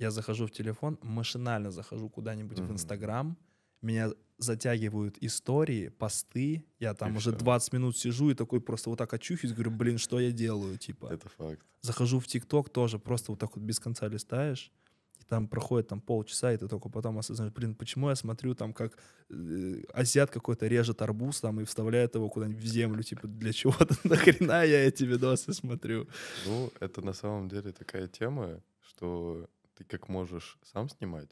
Я захожу в телефон, машинально захожу куда-нибудь mm-hmm. в Инстаграм, меня затягивают истории, посты. Я там и уже все. 20 минут сижу и такой просто вот так очухаюсь, говорю, блин, что я делаю, типа. Это факт. Захожу в ТикТок тоже, просто вот так вот без конца листаешь. И там проходит там полчаса, и ты только потом осознаешь, блин, почему я смотрю там, как э, азиат какой-то режет арбуз там и вставляет его куда-нибудь в землю, типа, для чего-то нахрена я эти видосы смотрю? Ну, это на самом деле такая тема, что ты как можешь сам снимать,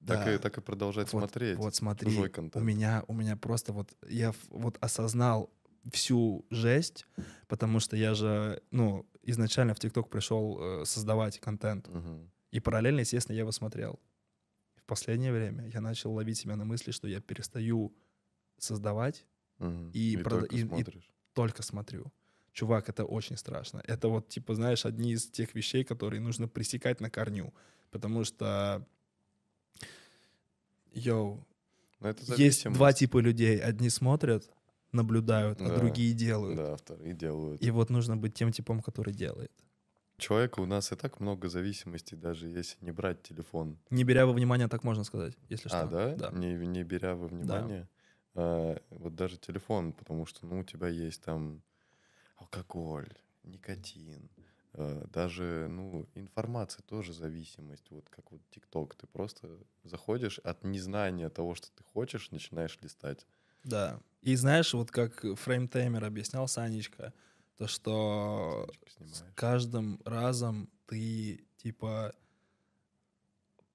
да. Так, и, так и продолжать вот, смотреть. Вот смотри, чужой контент. у меня, у меня просто вот, я вот осознал всю жесть, потому что я же, ну, изначально в ТикТок пришел э, создавать контент. Угу. И параллельно, естественно, я его смотрел. В последнее время я начал ловить себя на мысли, что я перестаю создавать угу. и, и, прод... только и, и только смотрю. Чувак, это очень страшно. Это вот, типа, знаешь, одни из тех вещей, которые нужно пресекать на корню. Потому что йоу, Но ну, это есть два типа людей. Одни смотрят, наблюдают, а да, а другие делают. Да, вторые делают. И вот нужно быть тем типом, который делает. Человека у нас и так много зависимостей, даже если не брать телефон. Не беря во внимание, так можно сказать, если а, что. А, да? да. Не, не беря во внимание. Да. А, вот даже телефон, потому что, ну, у тебя есть там алкоголь, никотин, Э, даже ну, информация тоже зависимость. Вот как вот ТикТок. Ты просто заходишь от незнания того, что ты хочешь, начинаешь листать. Да. И знаешь, вот как фреймтаймер объяснял Санечка, то что с каждым разом ты типа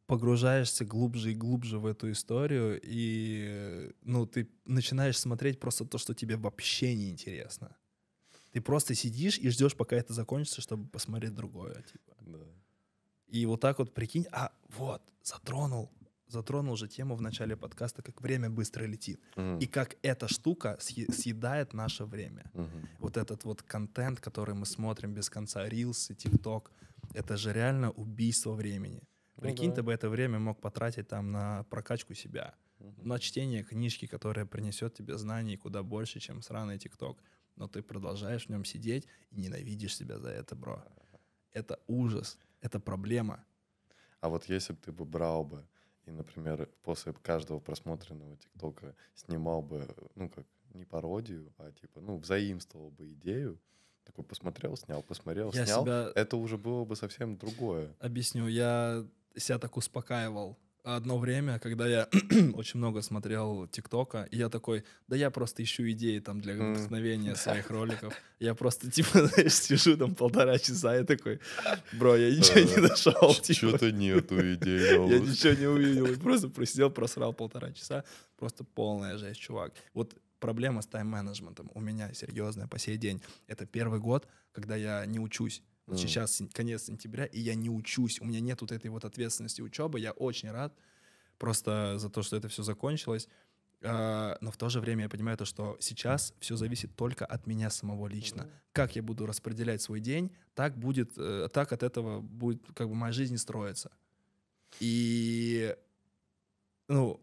погружаешься глубже и глубже в эту историю, и ну, ты начинаешь смотреть просто то, что тебе вообще не интересно. Ты просто сидишь и ждешь, пока это закончится, чтобы посмотреть другое. Типа. Да. И вот так вот прикинь, а вот, затронул, затронул же тему в начале подкаста, как время быстро летит. Mm. И как эта штука съедает наше время. mm Вот этот вот контент, который мы смотрим без конца, рилсы, тикток, это же реально убийство времени. Ну прикинь, ну, да. ты бы это время мог потратить там на прокачку себя, mm на чтение книжки, которая принесет тебе знаний куда больше, чем сраный тикток но ты продолжаешь в нем сидеть и ненавидишь себя за это, бро. Это ужас, это проблема. А вот если бы ты бы брал бы и, например, после каждого просмотренного ТикТока снимал бы, ну как, не пародию, а типа, ну, заимствовал бы идею, такой посмотрел, снял, посмотрел, я снял, себя... это уже было бы совсем другое. Объясню, я себя так успокаивал одно время, когда я очень много смотрел ТикТока, и я такой, да я просто ищу идеи там для вдохновения mm, своих роликов. Я просто, типа, знаешь, сижу там полтора часа и такой, бро, я ничего не нашел. чего то нету идеи. я ничего не увидел. Просто просидел, просрал полтора часа. Просто полная жесть, чувак. Вот проблема с тайм-менеджментом у меня серьезная по сей день. Это первый год, когда я не учусь. Вот mm. сейчас конец сентября, и я не учусь, у меня нет вот этой вот ответственности учебы, я очень рад просто за то, что это все закончилось. А, но в то же время я понимаю то, что сейчас все зависит только от меня самого лично. Как я буду распределять свой день, так будет, э, так от этого будет как бы моя жизнь строится. И ну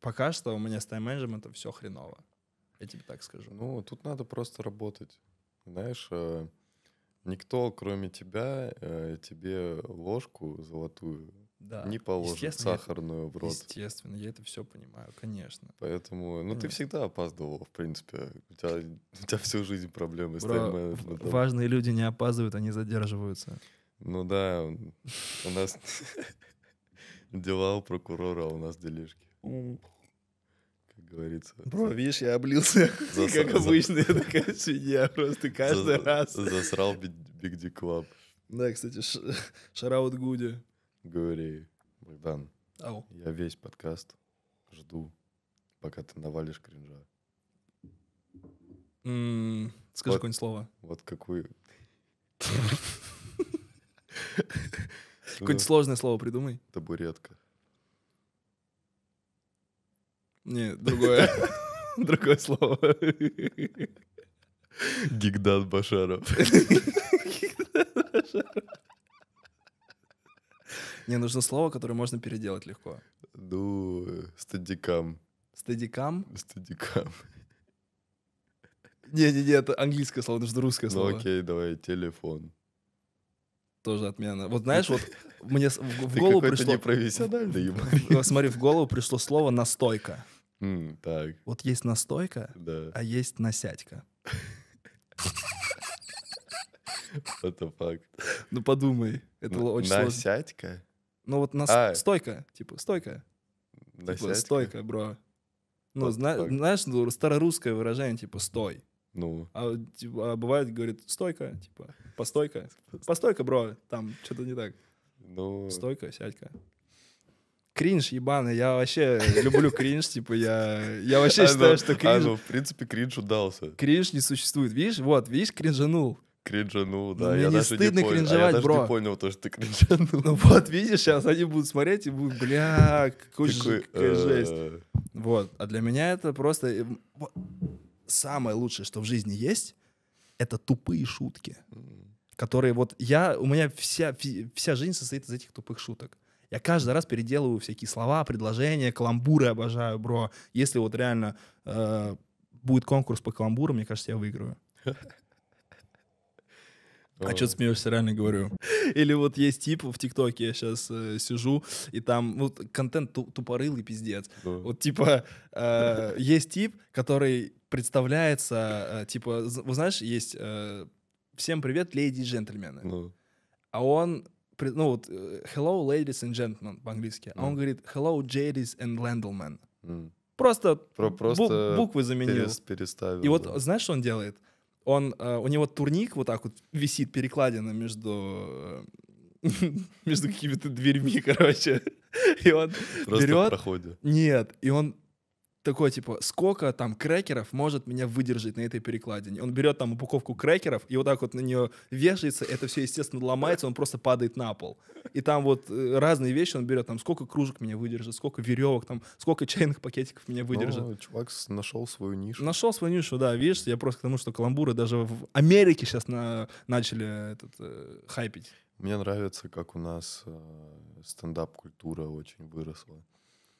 пока что у меня с тайм-менеджментом все хреново. Я тебе так скажу. Ну, тут надо просто работать. Знаешь, э, Никто, кроме тебя, э, тебе ложку золотую да. не положит сахарную в рот. Естественно, я это все понимаю, конечно. Поэтому, ну, Нет. ты всегда опаздывал, в принципе. У тебя, у тебя всю жизнь проблемы Бро, с тайм-менеджментом. Важные люди не опаздывают, они задерживаются. Ну да, у нас дела у прокурора, а у нас делишки говорится. Бро, видишь, я облился, Зас... как обычно, я такая свинья просто каждый Зас... раз. Засрал Биг Ди Клаб. Да, кстати, ш... шараут Гуди. Говори, Богдан, Ау. я весь подкаст жду, пока ты навалишь кринжа. М-м, скажи вот, какое-нибудь слово. Вот какую... Какое-нибудь сложное слово придумай. Табуретка. Не, другое. Другое слово. Гигдан Башаров. Не, нужно слово, которое можно переделать легко. Ну, стадикам. Стадикам? Стадикам. Не-не-не, это английское слово, нужно русское ну, слово. Ну окей, давай, телефон. Тоже отмена. Вот знаешь, вот мне в голову пришло... непрофессиональный Смотри, в голову пришло слово «настойка». Так. Вот есть настойка, а есть насядька. Это факт. Ну подумай, это очень сложно. Насядька? Ну вот нас... А. стойка, типа, стойка. Типа, стойка, бро. Ну, знаешь, ну, старорусское выражение, типа, стой. Ну. А, типа, а бывает, говорит, стойка, типа. Постойка. Постойка, бро, там что-то не так. Ну... Стойка, сядька. Кринж, ебаный, я вообще люблю кринж, типа я, я вообще считаю, что кринж... А, в принципе, кринж удался. Кринж не существует, видишь, вот, видишь, кринжанул. Кринжанул, да, ну, я не стыдно кринжевать, бро я даже не понял то, что ты кринжанул. Ну вот, видишь, сейчас они будут смотреть и будут, бля, какая э, жесть. Вот, а для меня это просто... Э, самое лучшее, что в жизни есть, это тупые шутки которые вот я, у меня вся, вся жизнь состоит из этих тупых шуток. Я каждый раз переделываю всякие слова, предложения, каламбуры обожаю, бро. Если вот реально э, будет конкурс по каламбуру, мне кажется, я выиграю. А что смеешься, реально говорю. Или вот есть тип в ТикТоке, я сейчас э, сижу, и там вот контент тупорылый пиздец. Вот типа э, есть тип, который представляется, э, типа, вы знаешь, есть э, всем привет, леди и джентльмены. Ну. А он, ну вот, э, hello, ladies and gentlemen по-английски. Ну. А он ну. говорит hello, ladies and gentlemen. Mm. Просто, Про просто бу буквы заменил. переставил. И да. вот знаешь, что он делает? Он, э, у него турник вот так вот висит, перекладина между э, между какими-то дверьми, короче. И он Просто берет... проходит. Нет, и он такой, типа, сколько там крекеров может меня выдержать на этой перекладине? Он берет там упаковку крекеров и вот так вот на нее вешается, это все, естественно, ломается, он просто падает на пол. И там вот э, разные вещи он берет, там, сколько кружек меня выдержит, сколько веревок, там, сколько чайных пакетиков меня выдержит. Ну, чувак нашел свою нишу. Нашел свою нишу, да, видишь, я просто к тому, что каламбуры даже в Америке сейчас на... начали этот, э, хайпить. Мне нравится, как у нас э, стендап-культура очень выросла.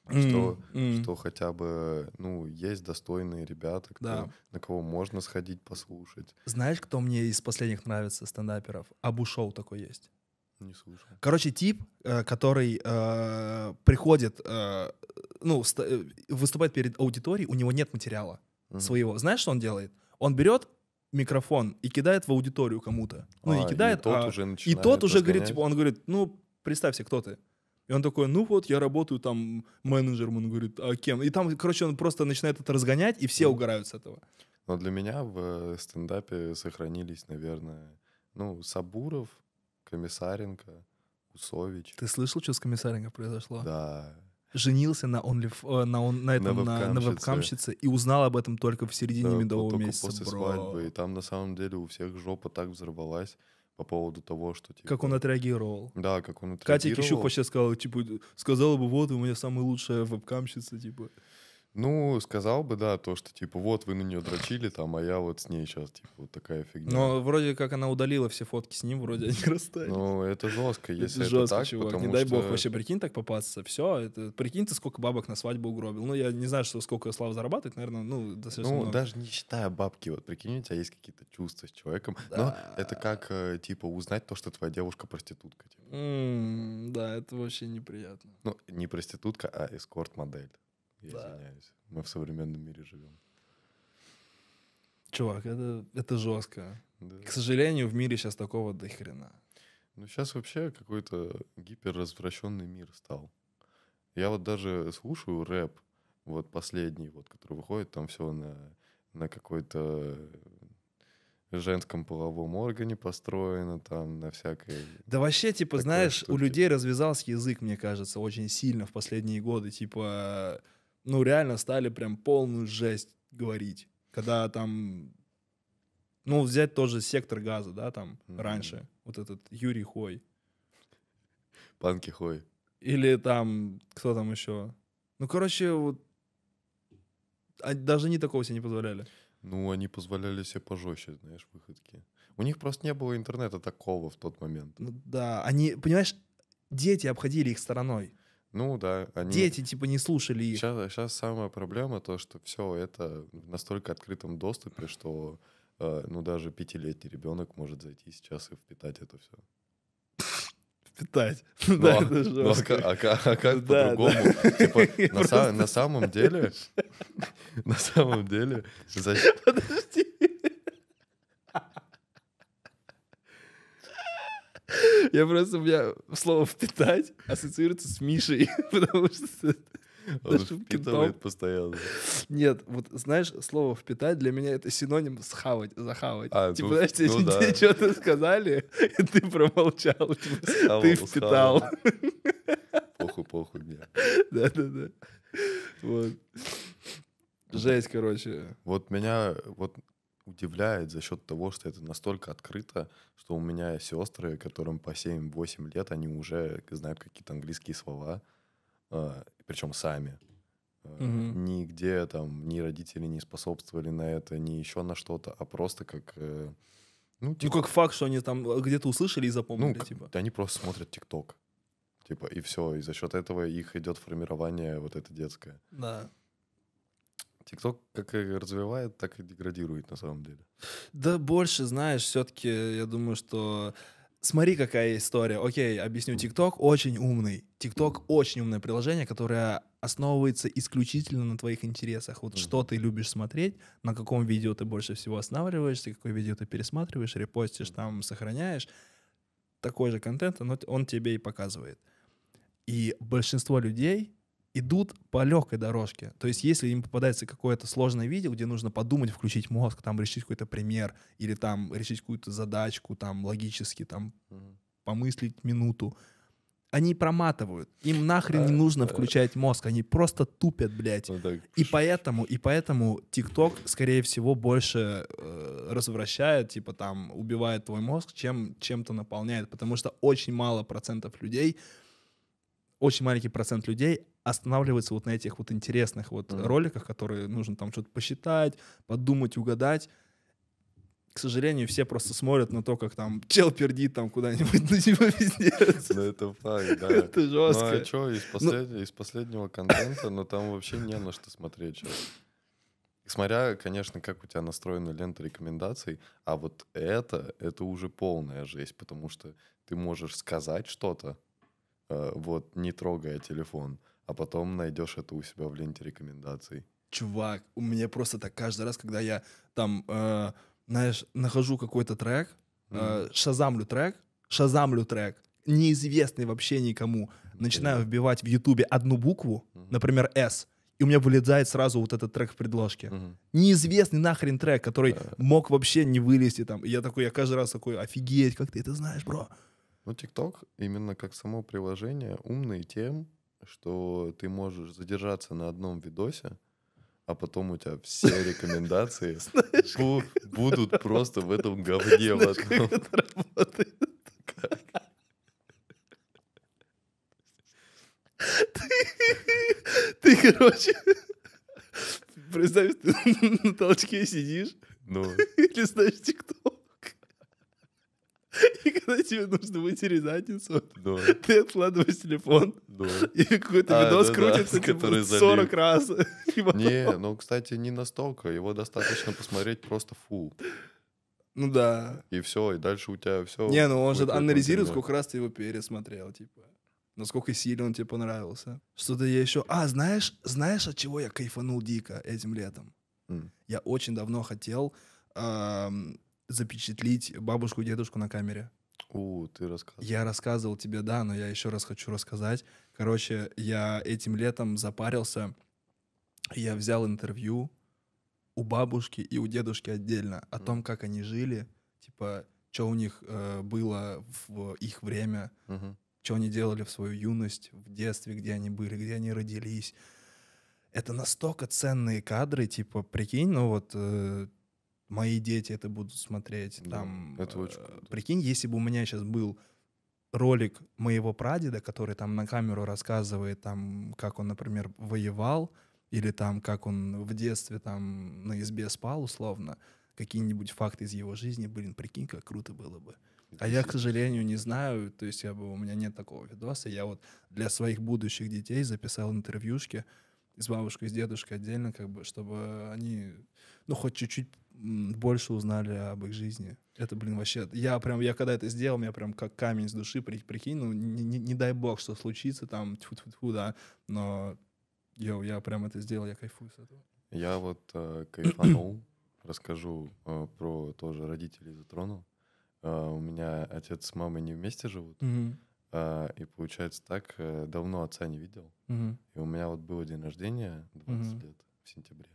Что, что хотя бы, ну, есть достойные ребята, кто, да. на кого можно сходить послушать. Знаешь, кто мне из последних нравится стендаперов? Абу Шоу такой есть. Не слышал. Короче, тип, э, который э, приходит, э, ну, э, выступает перед аудиторией, у него нет материала mm своего. Знаешь, что он делает? Он берет микрофон и кидает в аудиторию кому-то. Ну, а, не кидает, и тот а... уже начинает И тот уже говорит, типа, он говорит, ну, представься, кто ты. И он такой, ну вот, я работаю там менеджером, он говорит, а кем? И там, короче, он просто начинает это разгонять, и все угорают с этого. Но для меня в стендапе сохранились, наверное, ну, Сабуров, Комиссаренко, Усович. Ты слышал, что с Комиссаренко произошло? Да. Женился на, OnlyF, э, на, он, на, этом, на, вебкамщице. на вебкамщице и узнал об этом только в середине да, медового месяца. После бро. свадьбы. И там на самом деле у всех жопа так взорвалась по поводу того, что... Типа, как он отреагировал. Да, как он отреагировал. Катя Кищуха сейчас сказала, типа, сказала бы, вот, у меня самая лучшая вебкамщица, типа. Ну, сказал бы, да, то, что, типа, вот вы на нее дрочили, там, а я вот с ней сейчас, типа, вот такая фигня. Но вроде как она удалила все фотки с ним, вроде они расстались. Ну, это жестко, если это, жестко, это так, чувак, потому не дай что... бог вообще, прикинь, так попасться, все, это... прикинь ты, сколько бабок на свадьбу угробил. Ну, я не знаю, что сколько Слава зарабатывает, наверное, ну, достаточно Ну, много. даже не считая бабки, вот, прикинь, у тебя есть какие-то чувства с человеком, да. но это как, э, типа, узнать то, что твоя девушка проститутка. Типа. Mm, да, это вообще неприятно. Ну, не проститутка, а эскорт-модель. Я да. извиняюсь. Мы в современном мире живем. Чувак, это, это жестко. Да. К сожалению, в мире сейчас такого до хрена. Ну, сейчас вообще какой-то гиперразвращенный мир стал. Я вот даже слушаю рэп, вот последний, вот, который выходит, там все на, на какой-то женском половом органе построено, там на всякой... Да вообще, типа, знаешь, штуки. у людей развязался язык, мне кажется, очень сильно в последние годы. Типа, ну, реально стали прям полную жесть говорить. Когда там, ну, взять тоже сектор газа, да, там, mm-hmm. раньше, вот этот Юрий Хой. Панки Хой. Или там, кто там еще? Ну, короче, вот, а даже не такого себе не позволяли. Ну, они позволяли себе пожестче, знаешь, выходки. У них просто не было интернета такого в тот момент. Ну, да, они, понимаешь, дети обходили их стороной. Ну да, они... Дети типа не слушали их. Сейчас, сейчас самая проблема то, что все это в настолько открытом доступе, что э, ну даже пятилетний ребенок может зайти сейчас и впитать это все Впитать? да, а, это ну, а, а, как по-другому? Типа, на, на самом деле... На самом деле... Подожди, Я просто, у меня слово «впитать» ассоциируется с Мишей, потому что он впитывает постоянно. Нет, вот знаешь, слово «впитать» для меня это синоним «схавать», «захавать». А, типа, ну, знаешь, ну, тебе, да. тебе что-то сказали, и ты промолчал, типа, схавал, ты впитал. Похуй, похуй мне. Да-да-да. Вот. Жесть, короче. Вот меня, вот удивляет за счет того, что это настолько открыто, что у меня сестры, которым по 7-8 лет, они уже знают какие-то английские слова, э, причем сами. Угу. Нигде там ни родители не способствовали на это, ни еще на что-то, а просто как... Э, ну, типа, ну как факт, что они там где-то услышали и запомнили, ну, типа. Они просто смотрят ТикТок. Типа, и все. И за счет этого их идет формирование вот это детское. Да. ТикТок как и развивает, так и деградирует на самом деле. Да больше, знаешь, все-таки э, я думаю, что смотри, какая история. Окей, объясню. ТикТок очень умный. ТикТок очень умное приложение, которое основывается исключительно на твоих интересах. Вот mm-hmm. что ты любишь смотреть, на каком видео ты больше всего останавливаешься, какое видео ты пересматриваешь, репостишь, mm-hmm. там сохраняешь. Такой же контент, но он тебе и показывает. И большинство людей идут по легкой дорожке. То есть, если им попадается какое-то сложное видео, где нужно подумать, включить мозг, там решить какой-то пример, или там решить какую-то задачку, там логически, там mm помыслить минуту, они проматывают. Им нахрен не нужно включать мозг, они просто тупят, блядь. Ну, так. И поэтому, и поэтому TikTok, скорее всего, больше э, развращает, типа там убивает твой мозг, чем чем-то наполняет, потому что очень мало процентов людей, очень маленький процент людей останавливается вот на этих вот интересных вот mm-hmm. роликах, которые нужно там что-то посчитать, подумать, угадать. К сожалению, все просто смотрят на то, как там чел пердит там куда-нибудь на типа него везде. Ну это факт, да. Это жестко. Ну а что, из, ну, послед... из последнего контента, но ну, там вообще не на что смотреть сейчас. Смотря, конечно, как у тебя настроена лента рекомендаций, а вот это, это уже полная жесть, потому что ты можешь сказать что-то, э, вот, не трогая телефон, а потом найдешь это у себя в ленте рекомендаций. Чувак, у меня просто так каждый раз, когда я там, э, знаешь, нахожу какой-то трек, э, шазамлю трек, шазамлю трек, неизвестный вообще никому, начинаю вбивать в Ютубе одну букву, например, S, и у меня вылезает сразу вот этот трек в предложке. Угу. uh Неизвестный нахрен трек, который да. мог вообще не вылезти там. И я такой, я каждый раз такой, офигеть, как ты это знаешь, бро. Ну, ТикТок именно как само приложение умный тем, что ты можешь задержаться на одном видосе, а потом у тебя все рекомендации будут просто в этом говне Знаешь, в одном. Ты, короче, представь, ты на толчке сидишь, ну. или знаешь, тикток, и когда тебе нужно вытереть задницу, да. ты откладываешь телефон, да. и какой-то а, видос а, да, крутится да, типа 40 залив. раз. Не, ну, кстати, не настолько. Его достаточно посмотреть просто фул. Ну да. И все, и дальше у тебя все. Не, ну он же анализирует, сколько раз ты его пересмотрел, типа. Насколько сильно он тебе понравился. Что-то я еще... А, знаешь, знаешь, от чего я кайфанул дико этим летом? Mm. Я очень давно хотел эм, запечатлить бабушку и дедушку на камере. У, ты рассказывал. Я рассказывал тебе, да, но я еще раз хочу рассказать. Короче, я этим летом запарился. Я взял интервью у бабушки и у дедушки отдельно о том, как они жили, типа, что у них э, было в их время, mm что они делали в свою юность, в детстве, где они были, где они родились. Это настолько ценные кадры, типа, прикинь, ну вот... Э, мои дети это будут смотреть. Да, там, это очень э, круто. Прикинь, если бы у меня сейчас был ролик моего прадеда, который там на камеру рассказывает, там, как он, например, воевал, или там, как он в детстве там на избе спал, условно, какие-нибудь факты из его жизни, блин, прикинь, как круто было бы. А я, к сожалению, не знаю, то есть я бы, у меня нет такого видоса. Я вот для своих будущих детей записал интервьюшки с бабушкой, с дедушкой отдельно, как бы, чтобы они, ну, хоть чуть-чуть больше узнали об их жизни. Это, блин, вообще... Я прям, я когда это сделал, меня прям как камень с души, при, прикинь, ну, не, не, не дай бог, что случится там, тьфу -тьфу -тьфу, да, но, йоу, я прям это сделал, я кайфую с этого. Я вот э, кайфанул, расскажу э, про тоже родителей затронул. Э, у меня отец с мамой не вместе живут, mm-hmm. э, и получается так, э, давно отца не видел, mm-hmm. и у меня вот было день рождения, 20 mm-hmm. лет в сентябре,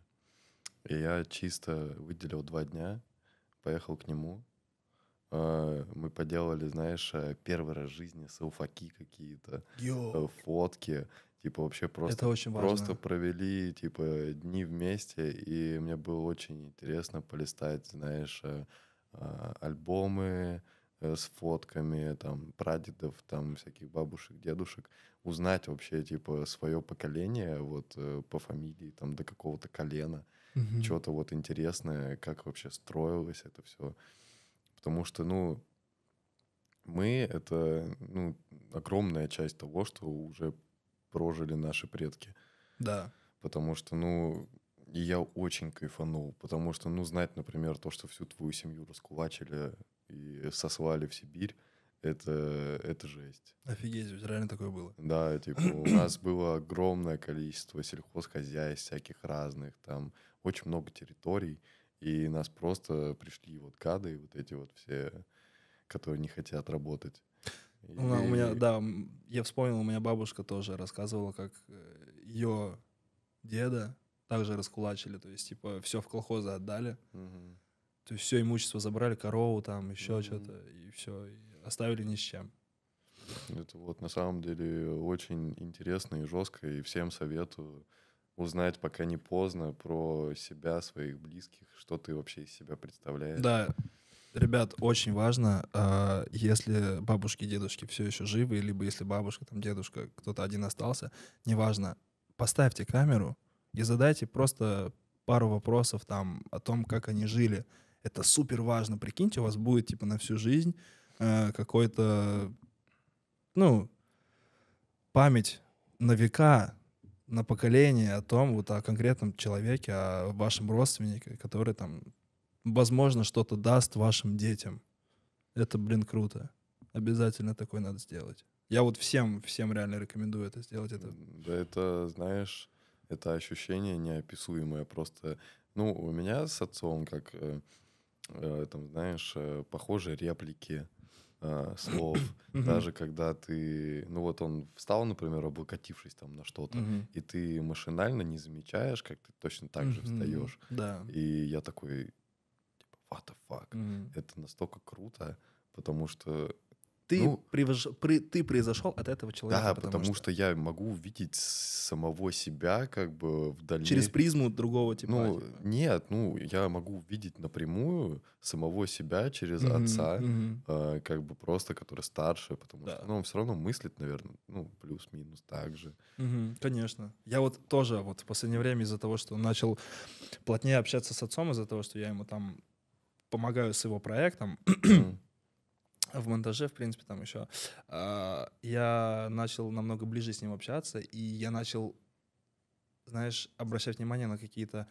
и я чисто выделил два дня, поехал к нему. Э, мы поделали, знаешь, э, первый раз в жизни салфаки какие-то, э, Йо. фотки. Типа вообще просто, Это очень просто провели типа дни вместе. И мне было очень интересно полистать, знаешь, а, альбомы, с фотками там прадедов, там всяких бабушек, дедушек, узнать вообще типа свое поколение вот по фамилии там до какого-то колена, угу. что-то вот интересное, как вообще строилось это все. Потому что, ну, мы — это ну, огромная часть того, что уже прожили наши предки. Да. Потому что, ну, я очень кайфанул, потому что, ну, знать, например, то, что всю твою семью раскулачили и сослали в Сибирь, это, это жесть. Офигеть, у реально такое было? Да, типа у нас было огромное количество сельхозхозяйств всяких разных, там очень много территорий, и нас просто пришли вот кады, вот эти вот все, которые не хотят работать. И... Ну, у меня, да, я вспомнил, у меня бабушка тоже рассказывала, как э, ее деда также раскулачили, то есть, типа, все в колхозы отдали, угу. то есть все имущество забрали, корову там, еще угу. что-то, и все, и оставили ни с чем. Это вот на самом деле очень интересно и жестко, и всем советую узнать, пока не поздно, про себя, своих близких, что ты вообще из себя представляешь. Да, ребят, очень важно, а, если бабушки, дедушки все еще живы, либо если бабушка, там, дедушка, кто-то один остался, неважно, поставьте камеру и задайте просто пару вопросов там о том, как они жили. Это супер важно. Прикиньте, у вас будет типа на всю жизнь э, какой-то, ну, память на века на поколение о том, вот о конкретном человеке, о вашем родственнике, который там, возможно, что-то даст вашим детям. Это, блин, круто. Обязательно такое надо сделать. Я вот всем, всем реально рекомендую это сделать. Это... Да это, знаешь, это ощущение неописуемое. Просто, ну, у меня с отцом, как, э, э, там, знаешь, э, похожие реплики Э, слов, даже когда ты, ну вот он встал, например, облокотившись там на что-то, и ты машинально не замечаешь, как ты точно так же встаешь. Да. И я такой, типа, what the fuck, это настолько круто, потому что ты, ну, превыш... при... ты произошел от этого человека. Да, потому, потому что... что я могу увидеть самого себя как бы в дальнейшем. Через призму другого типа. Ну, типа. нет, ну, я могу увидеть напрямую самого себя через mm-hmm, отца, mm-hmm. Э, как бы просто, который старше, потому да. что ну, он все равно мыслит, наверное, ну, плюс-минус так же. Mm-hmm, конечно. Я вот тоже вот в последнее время из-за того, что начал плотнее общаться с отцом, из-за того, что я ему там помогаю с его проектом, в монтаже, в принципе, там еще, а, я начал намного ближе с ним общаться, и я начал, знаешь, обращать внимание на какие-то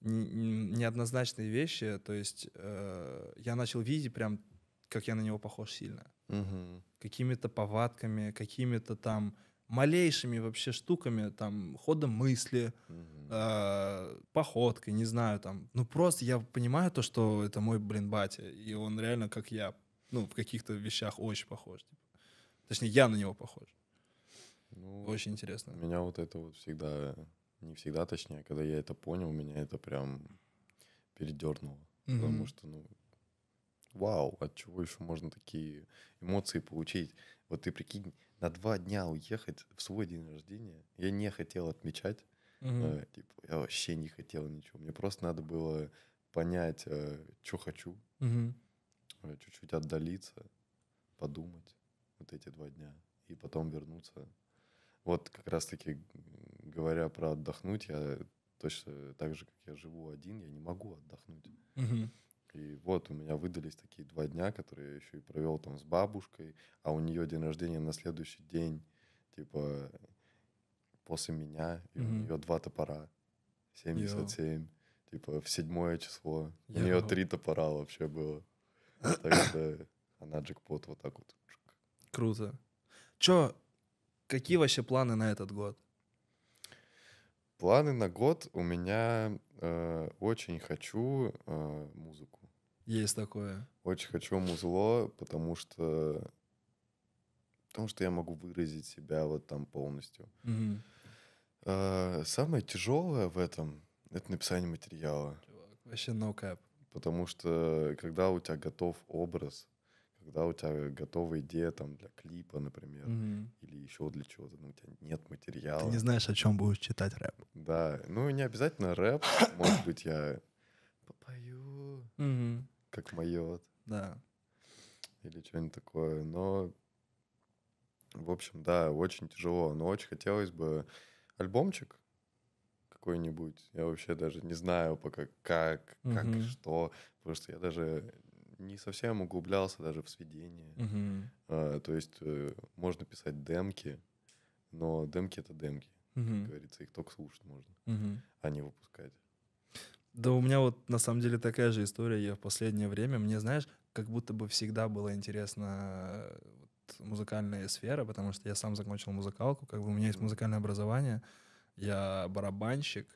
неоднозначные вещи, то есть э, я начал видеть прям, как я на него похож сильно. Угу. Какими-то повадками, какими-то там малейшими вообще штуками, там, ходом мысли, угу. э, походкой, не знаю, там. Ну, просто я понимаю то, что это мой, блин, батя, и он реально как я ну, в каких-то вещах очень похож. Типа. Точнее, я на него похож. Ну, очень интересно. У Меня вот это вот всегда, не всегда, точнее, когда я это понял, меня это прям передернуло. Mm-hmm. Потому что, ну, вау, от чего еще можно такие эмоции получить? Вот ты прикинь, на два дня уехать в свой день рождения, я не хотел отмечать, mm-hmm. э, типа, я вообще не хотел ничего. Мне просто надо было понять, э, что хочу. Mm-hmm. Ну, чуть-чуть отдалиться, подумать вот эти два дня и потом вернуться. Вот как раз-таки говоря про отдохнуть, я точно так же, как я живу один, я не могу отдохнуть. Угу. И вот у меня выдались такие два дня, которые я еще и провел там с бабушкой, а у нее день рождения на следующий день, типа после меня, и угу. у нее два топора, 77, Йо. типа в седьмое число. Йо. У нее три топора вообще было. Так что она джекпот вот так вот. Круто. Чё, какие вообще планы на этот год? Планы на год у меня э, очень хочу э, музыку. Есть такое. Очень хочу музло, потому что потому что я могу выразить себя вот там полностью. Угу. Э, самое тяжелое в этом это написание материала. Чувак, вообще no cap. Потому что когда у тебя готов образ, когда у тебя готова идея там для клипа, например, mm-hmm. или еще для чего-то, но ну, у тебя нет материала. Ты не знаешь, о чем будешь читать рэп. Да, ну не обязательно рэп, может быть, я попою, mm-hmm. как майот. Да. Или что-нибудь такое, но, в общем, да, очень тяжело, но очень хотелось бы альбомчик, какой-нибудь. Я вообще даже не знаю пока как, угу. как, что. Потому что я даже не совсем углублялся даже в сведения. Угу. А, то есть э, можно писать демки, но демки — это демки. Угу. Как говорится, их только слушать можно, угу. а не выпускать. Да у меня вот на самом деле такая же история. Я в последнее время, мне, знаешь, как будто бы всегда было интересно э, музыкальная сфера, потому что я сам закончил музыкалку, как бы у меня есть музыкальное образование — я барабанщик,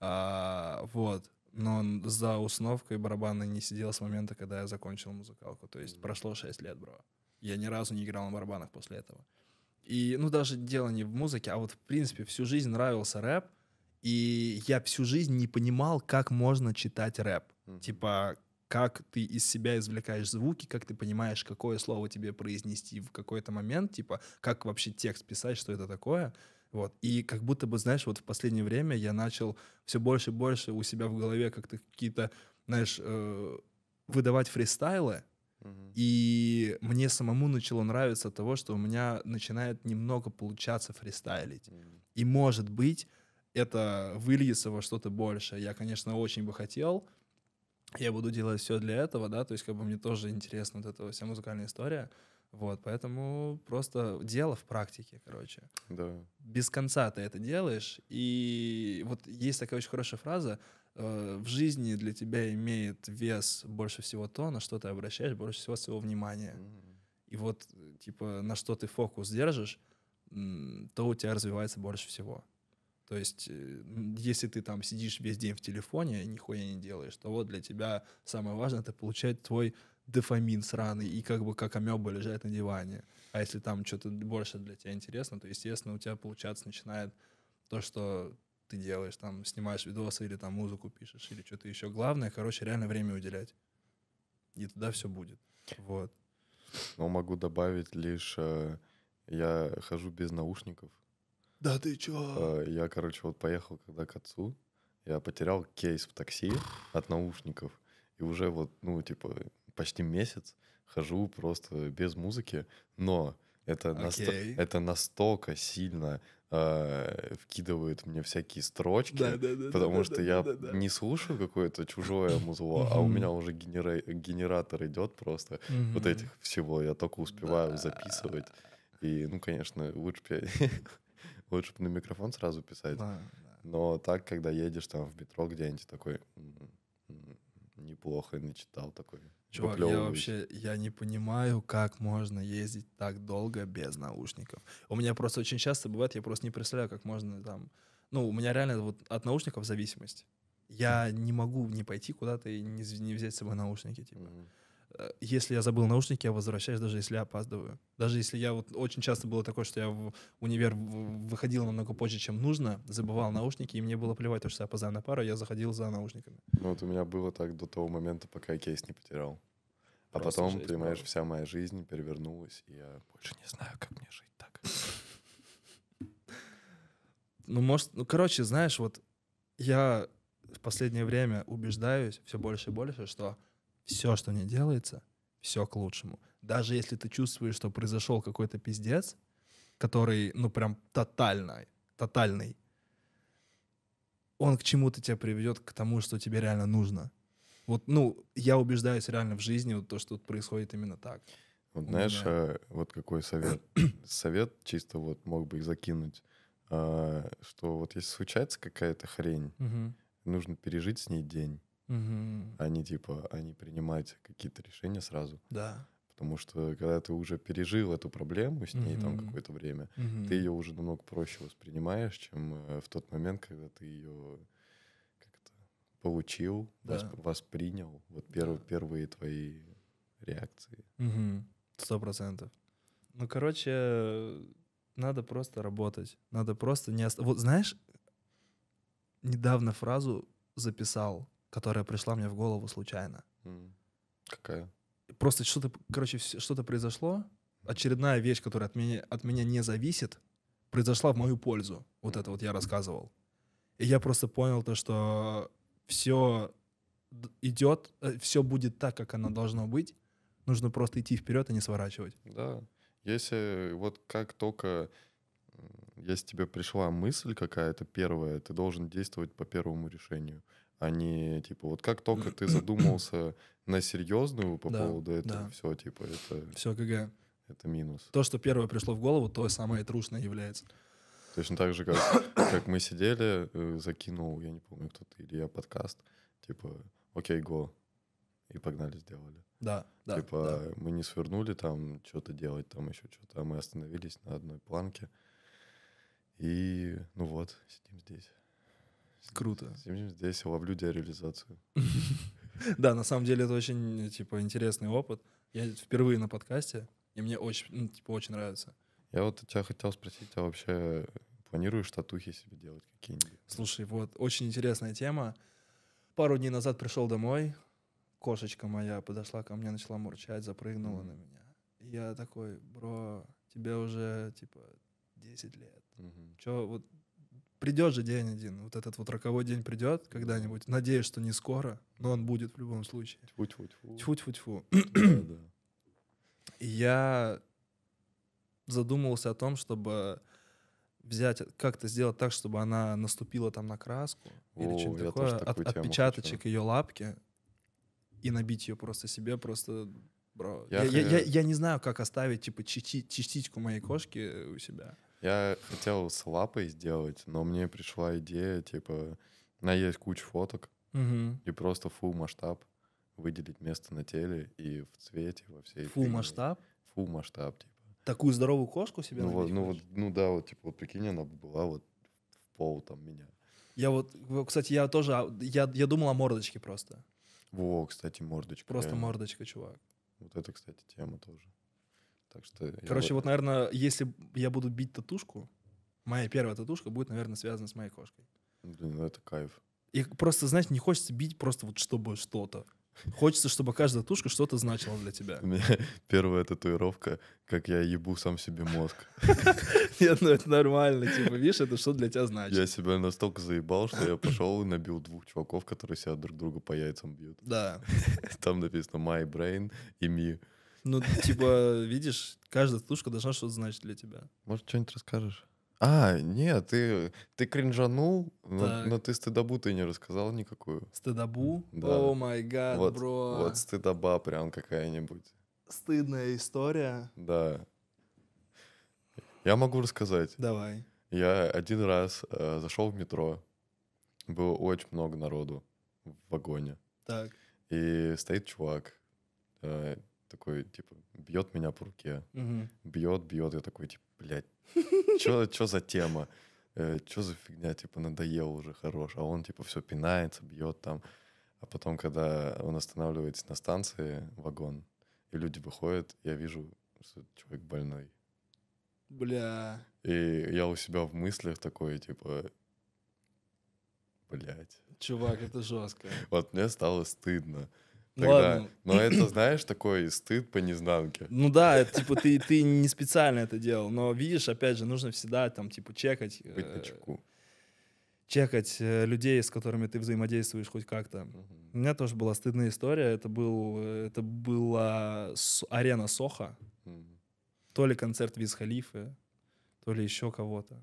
а, вот, но за установкой барабана не сидел с момента, когда я закончил музыкалку, то есть прошло 6 лет, бро. Я ни разу не играл на барабанах после этого. И, ну, даже дело не в музыке, а вот, в принципе, всю жизнь нравился рэп, и я всю жизнь не понимал, как можно читать рэп. Mm-hmm. Типа, как ты из себя извлекаешь звуки, как ты понимаешь, какое слово тебе произнести в какой-то момент, типа, как вообще текст писать, что это такое. Вот. И как будто бы, знаешь, вот в последнее время я начал все больше и больше у себя в голове как-то какие-то, знаешь, э, выдавать фристайлы, и мне самому начало нравиться того, что у меня начинает немного получаться фристайлить. И, может быть, это выльется во что-то больше. Я, конечно, очень бы хотел, я буду делать все для этого, да, то есть как бы мне тоже интересна вот эта вся музыкальная история, вот, поэтому просто дело в практике, короче. Да. Без конца ты это делаешь. И вот есть такая очень хорошая фраза. Э, в жизни для тебя имеет вес больше всего то, на что ты обращаешь больше всего своего внимания. Mm-hmm. И вот, э, типа, на что ты фокус держишь, то у тебя развивается больше всего. То есть, э, если ты там сидишь весь день в телефоне и нихуя не делаешь, то вот для тебя самое важное — это получать твой дофамин сраный, и как бы как амеба лежать на диване. А если там что-то больше для тебя интересно, то, естественно, у тебя получаться начинает то, что ты делаешь, там, снимаешь видосы или там музыку пишешь или что-то еще. Главное, короче, реально время уделять. И туда все будет. Вот. Но могу добавить лишь, э, я хожу без наушников. Да ты чё? Э, я, короче, вот поехал когда к отцу, я потерял кейс в такси от наушников. И уже вот, ну, типа, почти месяц хожу просто без музыки, но это, okay. наст... это настолько сильно э, а, вкидывают мне всякие строчки, да, да, да, потому да, что да, я да, да. не слушаю какое-то чужое музло, а у меня уже генератор идет просто вот этих всего. Я только успеваю записывать. И, ну, конечно, лучше лучше бы на микрофон сразу писать. Но так, когда едешь там в метро где-нибудь такой неплохо начитал такой. Чувак, я вообще, я не понимаю, как можно ездить так долго без наушников. У меня просто очень часто бывает, я просто не представляю, как можно там... Ну, у меня реально вот от наушников зависимость. Я не могу не пойти куда-то и не, не взять с собой наушники, типа. Mm-hmm. Э, если я забыл наушники, я возвращаюсь, даже если я опаздываю. Даже если я вот очень часто было такое, что я в универ выходил намного позже, чем нужно, забывал наушники, и мне было плевать, то, что я опоздаю на пару, я заходил за наушниками. Ну вот у меня было так до того момента, пока я кейс не потерял. А Просто потом, жесть, понимаешь, правда. вся моя жизнь перевернулась, и я больше не знаю, как мне жить так. Ну, может, ну, короче, знаешь, вот я в последнее время убеждаюсь все больше и больше, что все, что не делается, все к лучшему. Даже если ты чувствуешь, что произошел какой-то пиздец, который, ну, прям тотальный, тотальный, он к чему-то тебя приведет, к тому, что тебе реально нужно. Вот, ну, я убеждаюсь реально в жизни, вот то, что тут происходит именно так. Вот знаешь, меня... а, вот какой совет? совет чисто вот мог бы их закинуть, а, что вот если случается какая-то хрень, угу. нужно пережить с ней день. Угу. А типа, они принимают какие-то решения сразу. Да. Потому что когда ты уже пережил эту проблему с ней mm там какое-то время, mm ты ее уже намного проще воспринимаешь, чем э, в тот момент, когда ты ее как-то получил, да. восп- воспринял. Вот первые да. первые твои реакции. Сто mm процентов. Ну, короче, надо просто работать. Надо просто не оставаться. Вот знаешь, недавно фразу записал которая пришла мне в голову случайно. Какая? Просто что-то, короче, что-то произошло. Очередная вещь, которая от меня, от меня не зависит, произошла в мою пользу. Вот это вот я рассказывал. И я просто понял то, что все идет, э, все будет так, как оно должно быть. Нужно просто идти вперед и а не сворачивать. Да. Если вот как только если тебе пришла мысль какая-то первая, ты должен действовать по первому решению а не типа вот как только ты задумался на серьезную по да, поводу этого, да. все типа это... Все КГ Это минус. То, что первое пришло в голову, то самое трушное является. Точно так же, как, как мы сидели, э, закинул, я не помню, кто-то, или я подкаст, типа, окей, го, и погнали, сделали. Да, да. Типа, да. мы не свернули там что-то делать, там еще что-то, а мы остановились на одной планке, и ну вот, сидим здесь. Круто. Здесь я ловлю дереализацию. Да, на самом деле это очень, э, типа, интересный опыт. Я впервые на подкасте, и мне очень, ну, типа, очень нравится. Я вот тебя хотел спросить, а вообще э, планируешь татухи себе делать какие-нибудь? Слушай, вот очень интересная тема. Пару дней назад пришел домой, кошечка моя подошла ко мне, начала мурчать, запрыгнула mm-hmm. на меня. я такой, бро, тебе уже, типа, 10 лет. Mm-hmm. Чё, вот придет же день один, вот этот вот роковой день придет когда-нибудь. Надеюсь, что не скоро, но он будет в любом случае. Тьфу-тьфу-тьфу. тьфу Я задумывался о том, чтобы взять, как-то сделать так, чтобы она наступила там на краску О, или что то такое, от, отпечаточек хочу. ее лапки и набить ее просто себе, просто, бро. Я, я, я, я, я не знаю, как оставить, типа, части, частичку моей кошки у себя. Я хотел с лапой сделать, но мне пришла идея, типа, На есть куча фоток, угу. и просто фул масштаб выделить место на теле и в цвете во всей Фул масштаб? Фул масштаб, типа. Такую здоровую кошку себе ну, вот, ну, вот, ну да, вот, типа, вот прикинь, она была вот в пол там меня. Я вот, кстати, я тоже, а, я, я думал о мордочке просто. Во, кстати, мордочка. Просто реально. мордочка, чувак. Вот это, кстати, тема тоже. Так что Короче, я... вот, наверное, если я буду бить татушку, моя первая татушка будет, наверное, связана с моей кошкой. Блин, ну это кайф. И просто, знаешь, не хочется бить просто вот чтобы что-то. Хочется, чтобы каждая татушка что-то значила для тебя. У меня первая татуировка, как я ебу сам себе мозг. Нет, ну это нормально, типа, видишь, это что для тебя значит. Я себя настолько заебал, что я пошел и набил двух чуваков, которые себя друг друга по яйцам бьют. Да. Там написано «My brain» и «me». Ну, типа, видишь, каждая слушка должна что-то значить для тебя. Может, что-нибудь расскажешь? А, нет, ты, ты кринжанул, но, но ты стыдобу ты не рассказал никакую. Стыдобу? Да. О май гад, бро. Вот стыдоба прям какая-нибудь. Стыдная история? Да. Я могу рассказать. Давай. Я один раз э, зашел в метро, было очень много народу в вагоне. Так. И стоит чувак, э, такой, типа, бьет меня по руке. Угу. Бьет, бьет. Я такой, типа, блядь, что за тема? Э, что за фигня, типа, надоел уже, хорош. А он, типа, все пинается, бьет там. А потом, когда он останавливается на станции, вагон, и люди выходят, я вижу, что человек больной. Бля. И я у себя в мыслях такой, типа, блядь. Чувак, это жестко. Вот мне стало стыдно тогда. Ладно. Но это, знаешь, такой стыд по незнанке. Ну да, типа ты, ты не специально это делал, но видишь, опять же, нужно всегда там типа чекать. Э, Быть на чеку. Чекать э, людей, с которыми ты взаимодействуешь хоть как-то. Угу. У меня тоже была стыдная история. Это, был, э, это была арена Соха. Угу. То ли концерт Виз Халифы, то ли еще кого-то.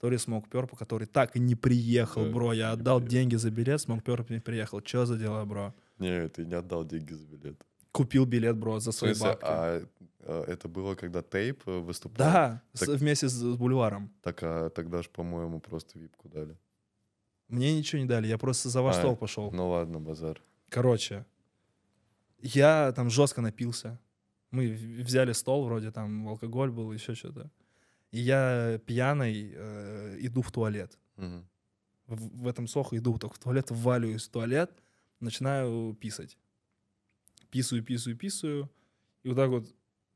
То ли смог Перпа, который так и не приехал, да, бро. Я отдал приехал. деньги за билет, смог Перп не приехал. Че за дела, бро? Не, ты не отдал деньги за билет. Купил билет, бро, за свои смысле, бабки. А, а это было, когда тейп э, выступал? Да, так, с, вместе с, с Бульваром. Так, а тогда же, по-моему, просто випку дали. Мне ничего не дали, я просто за ваш а, стол пошел. Ну ладно, базар. Короче, я там жестко напился. Мы взяли стол, вроде там алкоголь был, еще что-то. И я пьяный э, иду в туалет. Угу. В, в этом сохо иду так в туалет, валю из туалет начинаю писать. Писаю, писаю, писаю. И вот так вот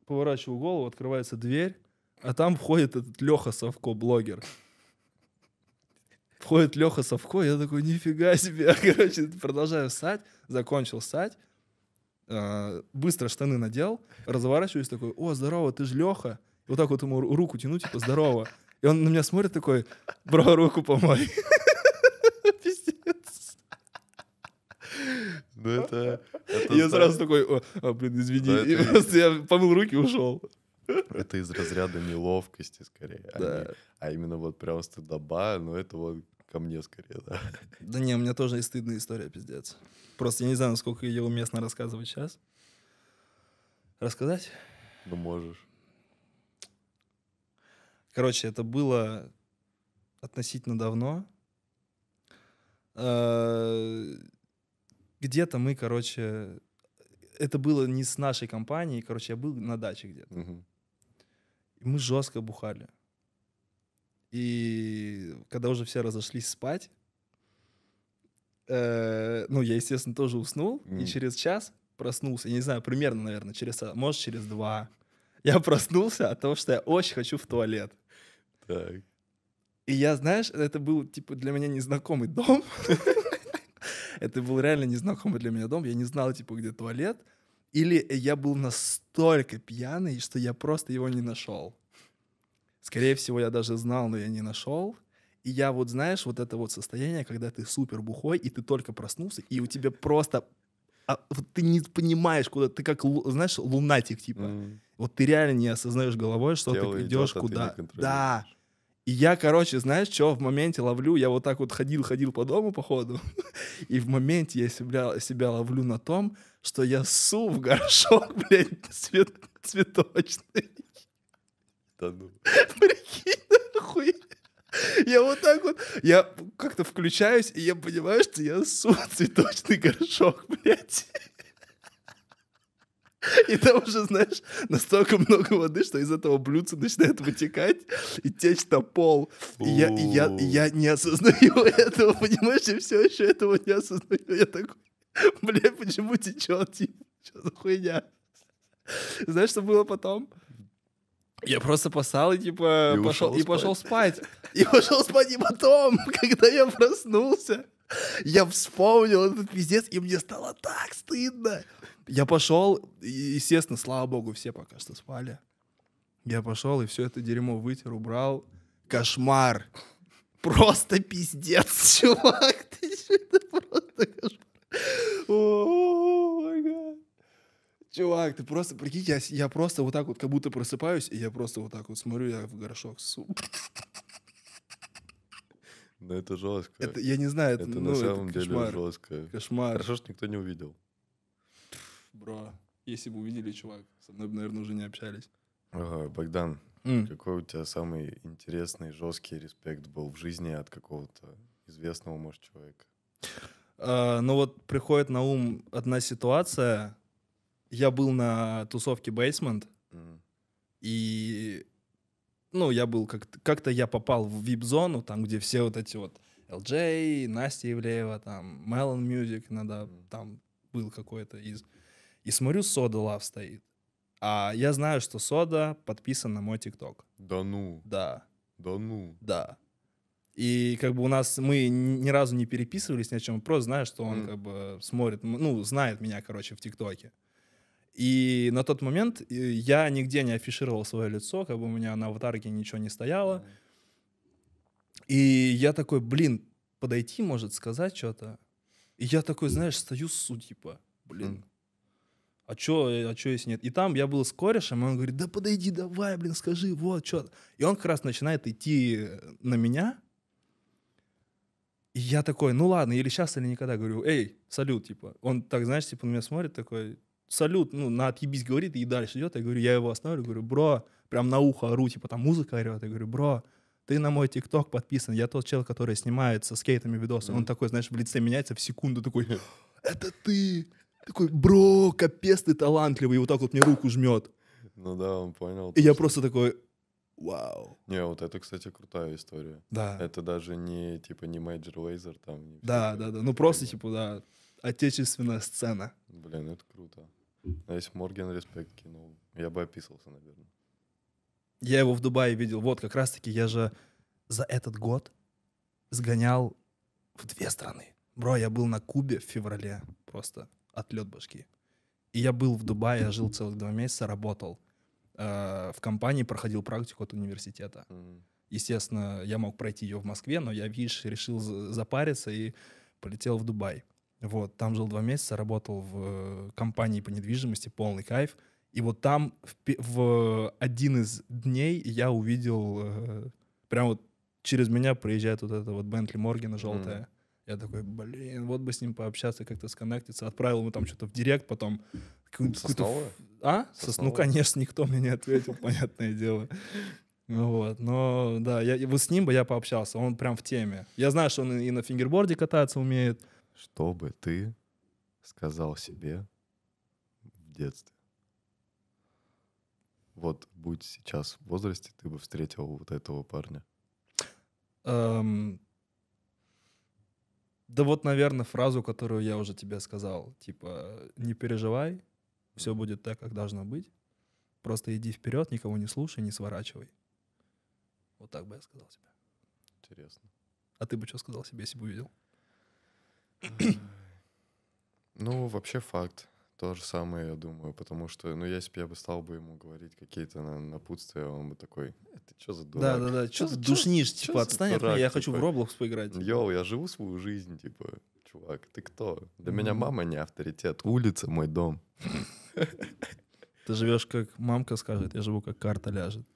поворачиваю голову, открывается дверь, а там входит этот Леха Савко, блогер. Входит Леха Савко, я такой, нифига себе. Короче, продолжаю ссать, закончил ссать, а, быстро штаны надел, разворачиваюсь такой, о, здорово, ты же Леха. вот так вот ему руку тянуть типа, здорово. И он на меня смотрит такой, бро, руку помой. Ну это... я сразу такой, а, блин, извини. я помыл руки и ушел. Это из разряда неловкости скорее. А да. А, именно вот прям стыдоба, но это вот ко мне скорее, да. Да не, у меня тоже есть стыдная история, пиздец. Просто я не знаю, насколько ее уместно рассказывать сейчас. Рассказать? Ну, можешь. Короче, это было относительно давно. Э, где-то мы, короче, это было не с нашей компанией, короче, я был на даче где-то. Угу. И мы жестко бухали. И когда уже все разошлись спать, э, ну, я, естественно, тоже уснул, mm. и через час проснулся, я не знаю, примерно, наверное, через, может, через два, я проснулся от того, что я очень хочу в туалет. Так. И я, знаешь, это был, типа, для меня незнакомый дом. Это был реально незнакомый для меня дом. Я не знал, типа, где туалет. Или я был настолько пьяный, что я просто его не нашел. Скорее всего, я даже знал, но я не нашел. И я вот, знаешь, вот это вот состояние, когда ты супер бухой, и ты только проснулся, и у тебя просто... А, вот ты не понимаешь, куда ты как, знаешь, лунатик, типа. Mm. Вот ты реально не осознаешь головой, что Тело а ты идешь идет, куда. А да. И я, короче, знаешь, что в моменте ловлю? Я вот так вот ходил-ходил по дому, походу. И в моменте я себя, себя ловлю на том, что я су в горшок, блядь, цвет, цветочный. Да ну. Прикинь, нахуй. Я вот так вот, я как-то включаюсь, и я понимаю, что я су цветочный горшок, блядь. И там уже, знаешь, настолько много воды, что из этого блюдца начинает вытекать и течь на пол. И я, и я, и я не осознаю этого, понимаешь? Я все еще этого не осознаю. Я такой, бля, почему течет? Типа, что за хуйня? Знаешь, что было потом? Я просто посал и типа и пошел и пошел спать. И пошел спать, и потом, когда я проснулся, я вспомнил этот пиздец, и мне стало так стыдно. Я пошел, естественно, слава богу, все пока что спали. Я пошел и все это дерьмо вытер, убрал. Кошмар. Просто пиздец, чувак. Ты что это просто кошмар. Чувак, ты просто, прикинь, я, я просто вот так вот, как будто просыпаюсь, и я просто вот так вот смотрю, я в горшок су. Ну это жестко. Это, я не знаю, это, это ну, на самом это кошмар. жестко. Кошмар. Хорошо, что никто не увидел бро. Если бы увидели, чувак, со мной бы, наверное, уже не общались. Ага, Богдан, mm. какой у тебя самый интересный, жесткий респект был в жизни от какого-то известного, может, человека? А, ну вот приходит на ум одна ситуация. Я был на тусовке Basement, mm. и ну, я был как-то, как-то я попал в вип-зону, там, где все вот эти вот LJ, Настя Евлеева, там, Melon Music, иногда mm. там был какой-то из... И смотрю, Сода Лав стоит. А я знаю, что Сода подписан на мой ТикТок. Да ну. Да. Да ну. Да. И как бы у нас мы ни разу не переписывались ни о чем, просто знаю, что он mm. как бы смотрит, ну, знает меня, короче, в ТикТоке. И на тот момент э, я нигде не афишировал свое лицо, как бы у меня на аватарке ничего не стояло. И я такой, блин, подойти, может, сказать что-то. И я такой, знаешь, стою с типа, блин, mm а чё, э, а чё если нет? И там я был с корешем, и он говорит, да подойди, давай, блин, скажи, вот, чё. И он как раз начинает идти э, на меня, и я такой, ну ладно, или сейчас, или никогда. Говорю, эй, салют, типа. Он так, знаешь, типа на меня смотрит, такой, салют, ну, на отъебись говорит, и дальше идет. Я говорю, я его остановлю". говорю, бро, прям на ухо ору, типа там музыка орет. Я говорю, бро, ты на мой ТикТок подписан, я тот чел, который снимает со скейтами видосы. Mm-hmm. Он такой, знаешь, в лице меняется в секунду, такой, это ты, такой, бро, капец ты талантливый, и вот так вот мне руку жмет. Ну да, он понял. И я просто такой, вау. Не, вот это, кстати, крутая история. Да. Это даже не, типа, не Major лейзер там. Не да, да, да, ну просто, типа, да, отечественная сцена. Блин, это круто. А Морген респект кинул, я бы описывался, наверное. Я его в Дубае видел. Вот, как раз-таки я же за этот год сгонял в две страны. Бро, я был на Кубе в феврале просто отлет башки. И я был в Дубае, я жил целых два месяца, работал. Э, в компании проходил практику от университета. Mm-hmm. Естественно, я мог пройти ее в Москве, но я, видишь, решил запариться и полетел в Дубай. Вот, там жил два месяца, работал в э, компании по недвижимости, полный кайф. И вот там в, в один из дней я увидел, э, прям вот через меня проезжает вот эта вот Бентли Моргана желтая. Mm-hmm. Я такой, блин, вот бы с ним пообщаться, как-то сконнектиться. Отправил ему там что-то в директ, потом какую А? Сосновое? Ну, конечно, никто мне не ответил, понятное дело. Вот, но да, я, вот с ним бы я пообщался, он прям в теме. Я знаю, что он и на фингерборде кататься умеет. Что бы ты сказал себе в детстве? Вот будь сейчас в возрасте, ты бы встретил вот этого парня. Эм, да вот, наверное, фразу, которую я уже тебе сказал, типа, не переживай, все будет так, как должно быть, просто иди вперед, никого не слушай, не сворачивай. Вот так бы я сказал тебе. Интересно. А ты бы что сказал себе, если бы увидел? Ну, вообще факт то же самое, я думаю, потому что, ну, если бы я бы стал бы ему говорить какие-то на, напутствия, он бы такой, это что за дурак? Да-да-да, что ты душнишь, чё, типа, отстань от меня, я типа, хочу в Роблокс поиграть. Йоу, я живу свою жизнь, типа, чувак, ты кто? Для mm-hmm. меня мама не авторитет, улица мой дом. Ты живешь, как мамка скажет, я живу, как карта ляжет.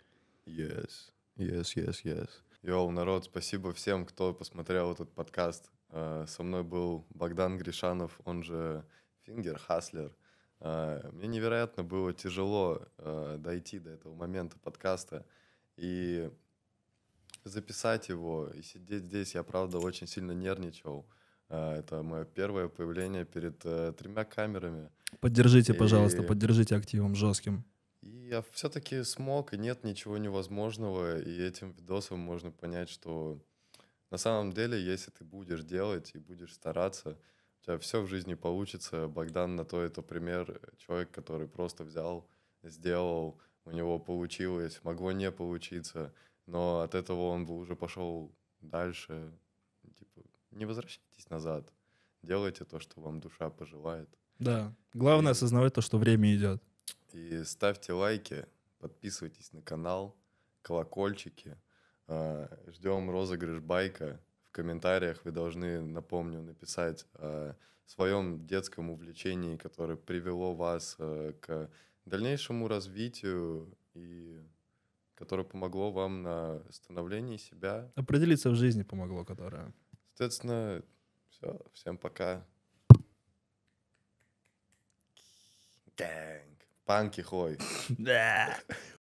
Yes, yes, yes, yes. Йоу, народ, спасибо всем, кто посмотрел этот подкаст. Э, со мной был Богдан Гришанов, он же Фингер, Хаслер. Э, мне невероятно было тяжело э, дойти до этого момента подкаста и записать его, и сидеть здесь. Я, правда, очень сильно нервничал. Э, это мое первое появление перед тремя камерами. Поддержите, и... пожалуйста, поддержите активом жестким. И я все-таки смог, и нет ничего невозможного, и этим видосом можно понять, что на самом деле, если ты будешь делать и будешь стараться, тебя э, все в жизни получится. Богдан на то это пример, человек, который просто взял, сделал, у него получилось, могло не получиться, но от этого он бы уже пошел дальше. Типа, не возвращайтесь назад, делайте то, что вам душа пожелает. Да, главное и, осознавать то, что время идет. И ставьте лайки, подписывайтесь на канал, колокольчики. Э, Ждем розыгрыш байка в комментариях вы должны, напомню, написать о э, своем детском увлечении, которое привело вас э, к дальнейшему развитию и которое помогло вам на становлении себя. Определиться в жизни помогло, которое. Соответственно, все, всем пока. Дэнг. Панки хой. да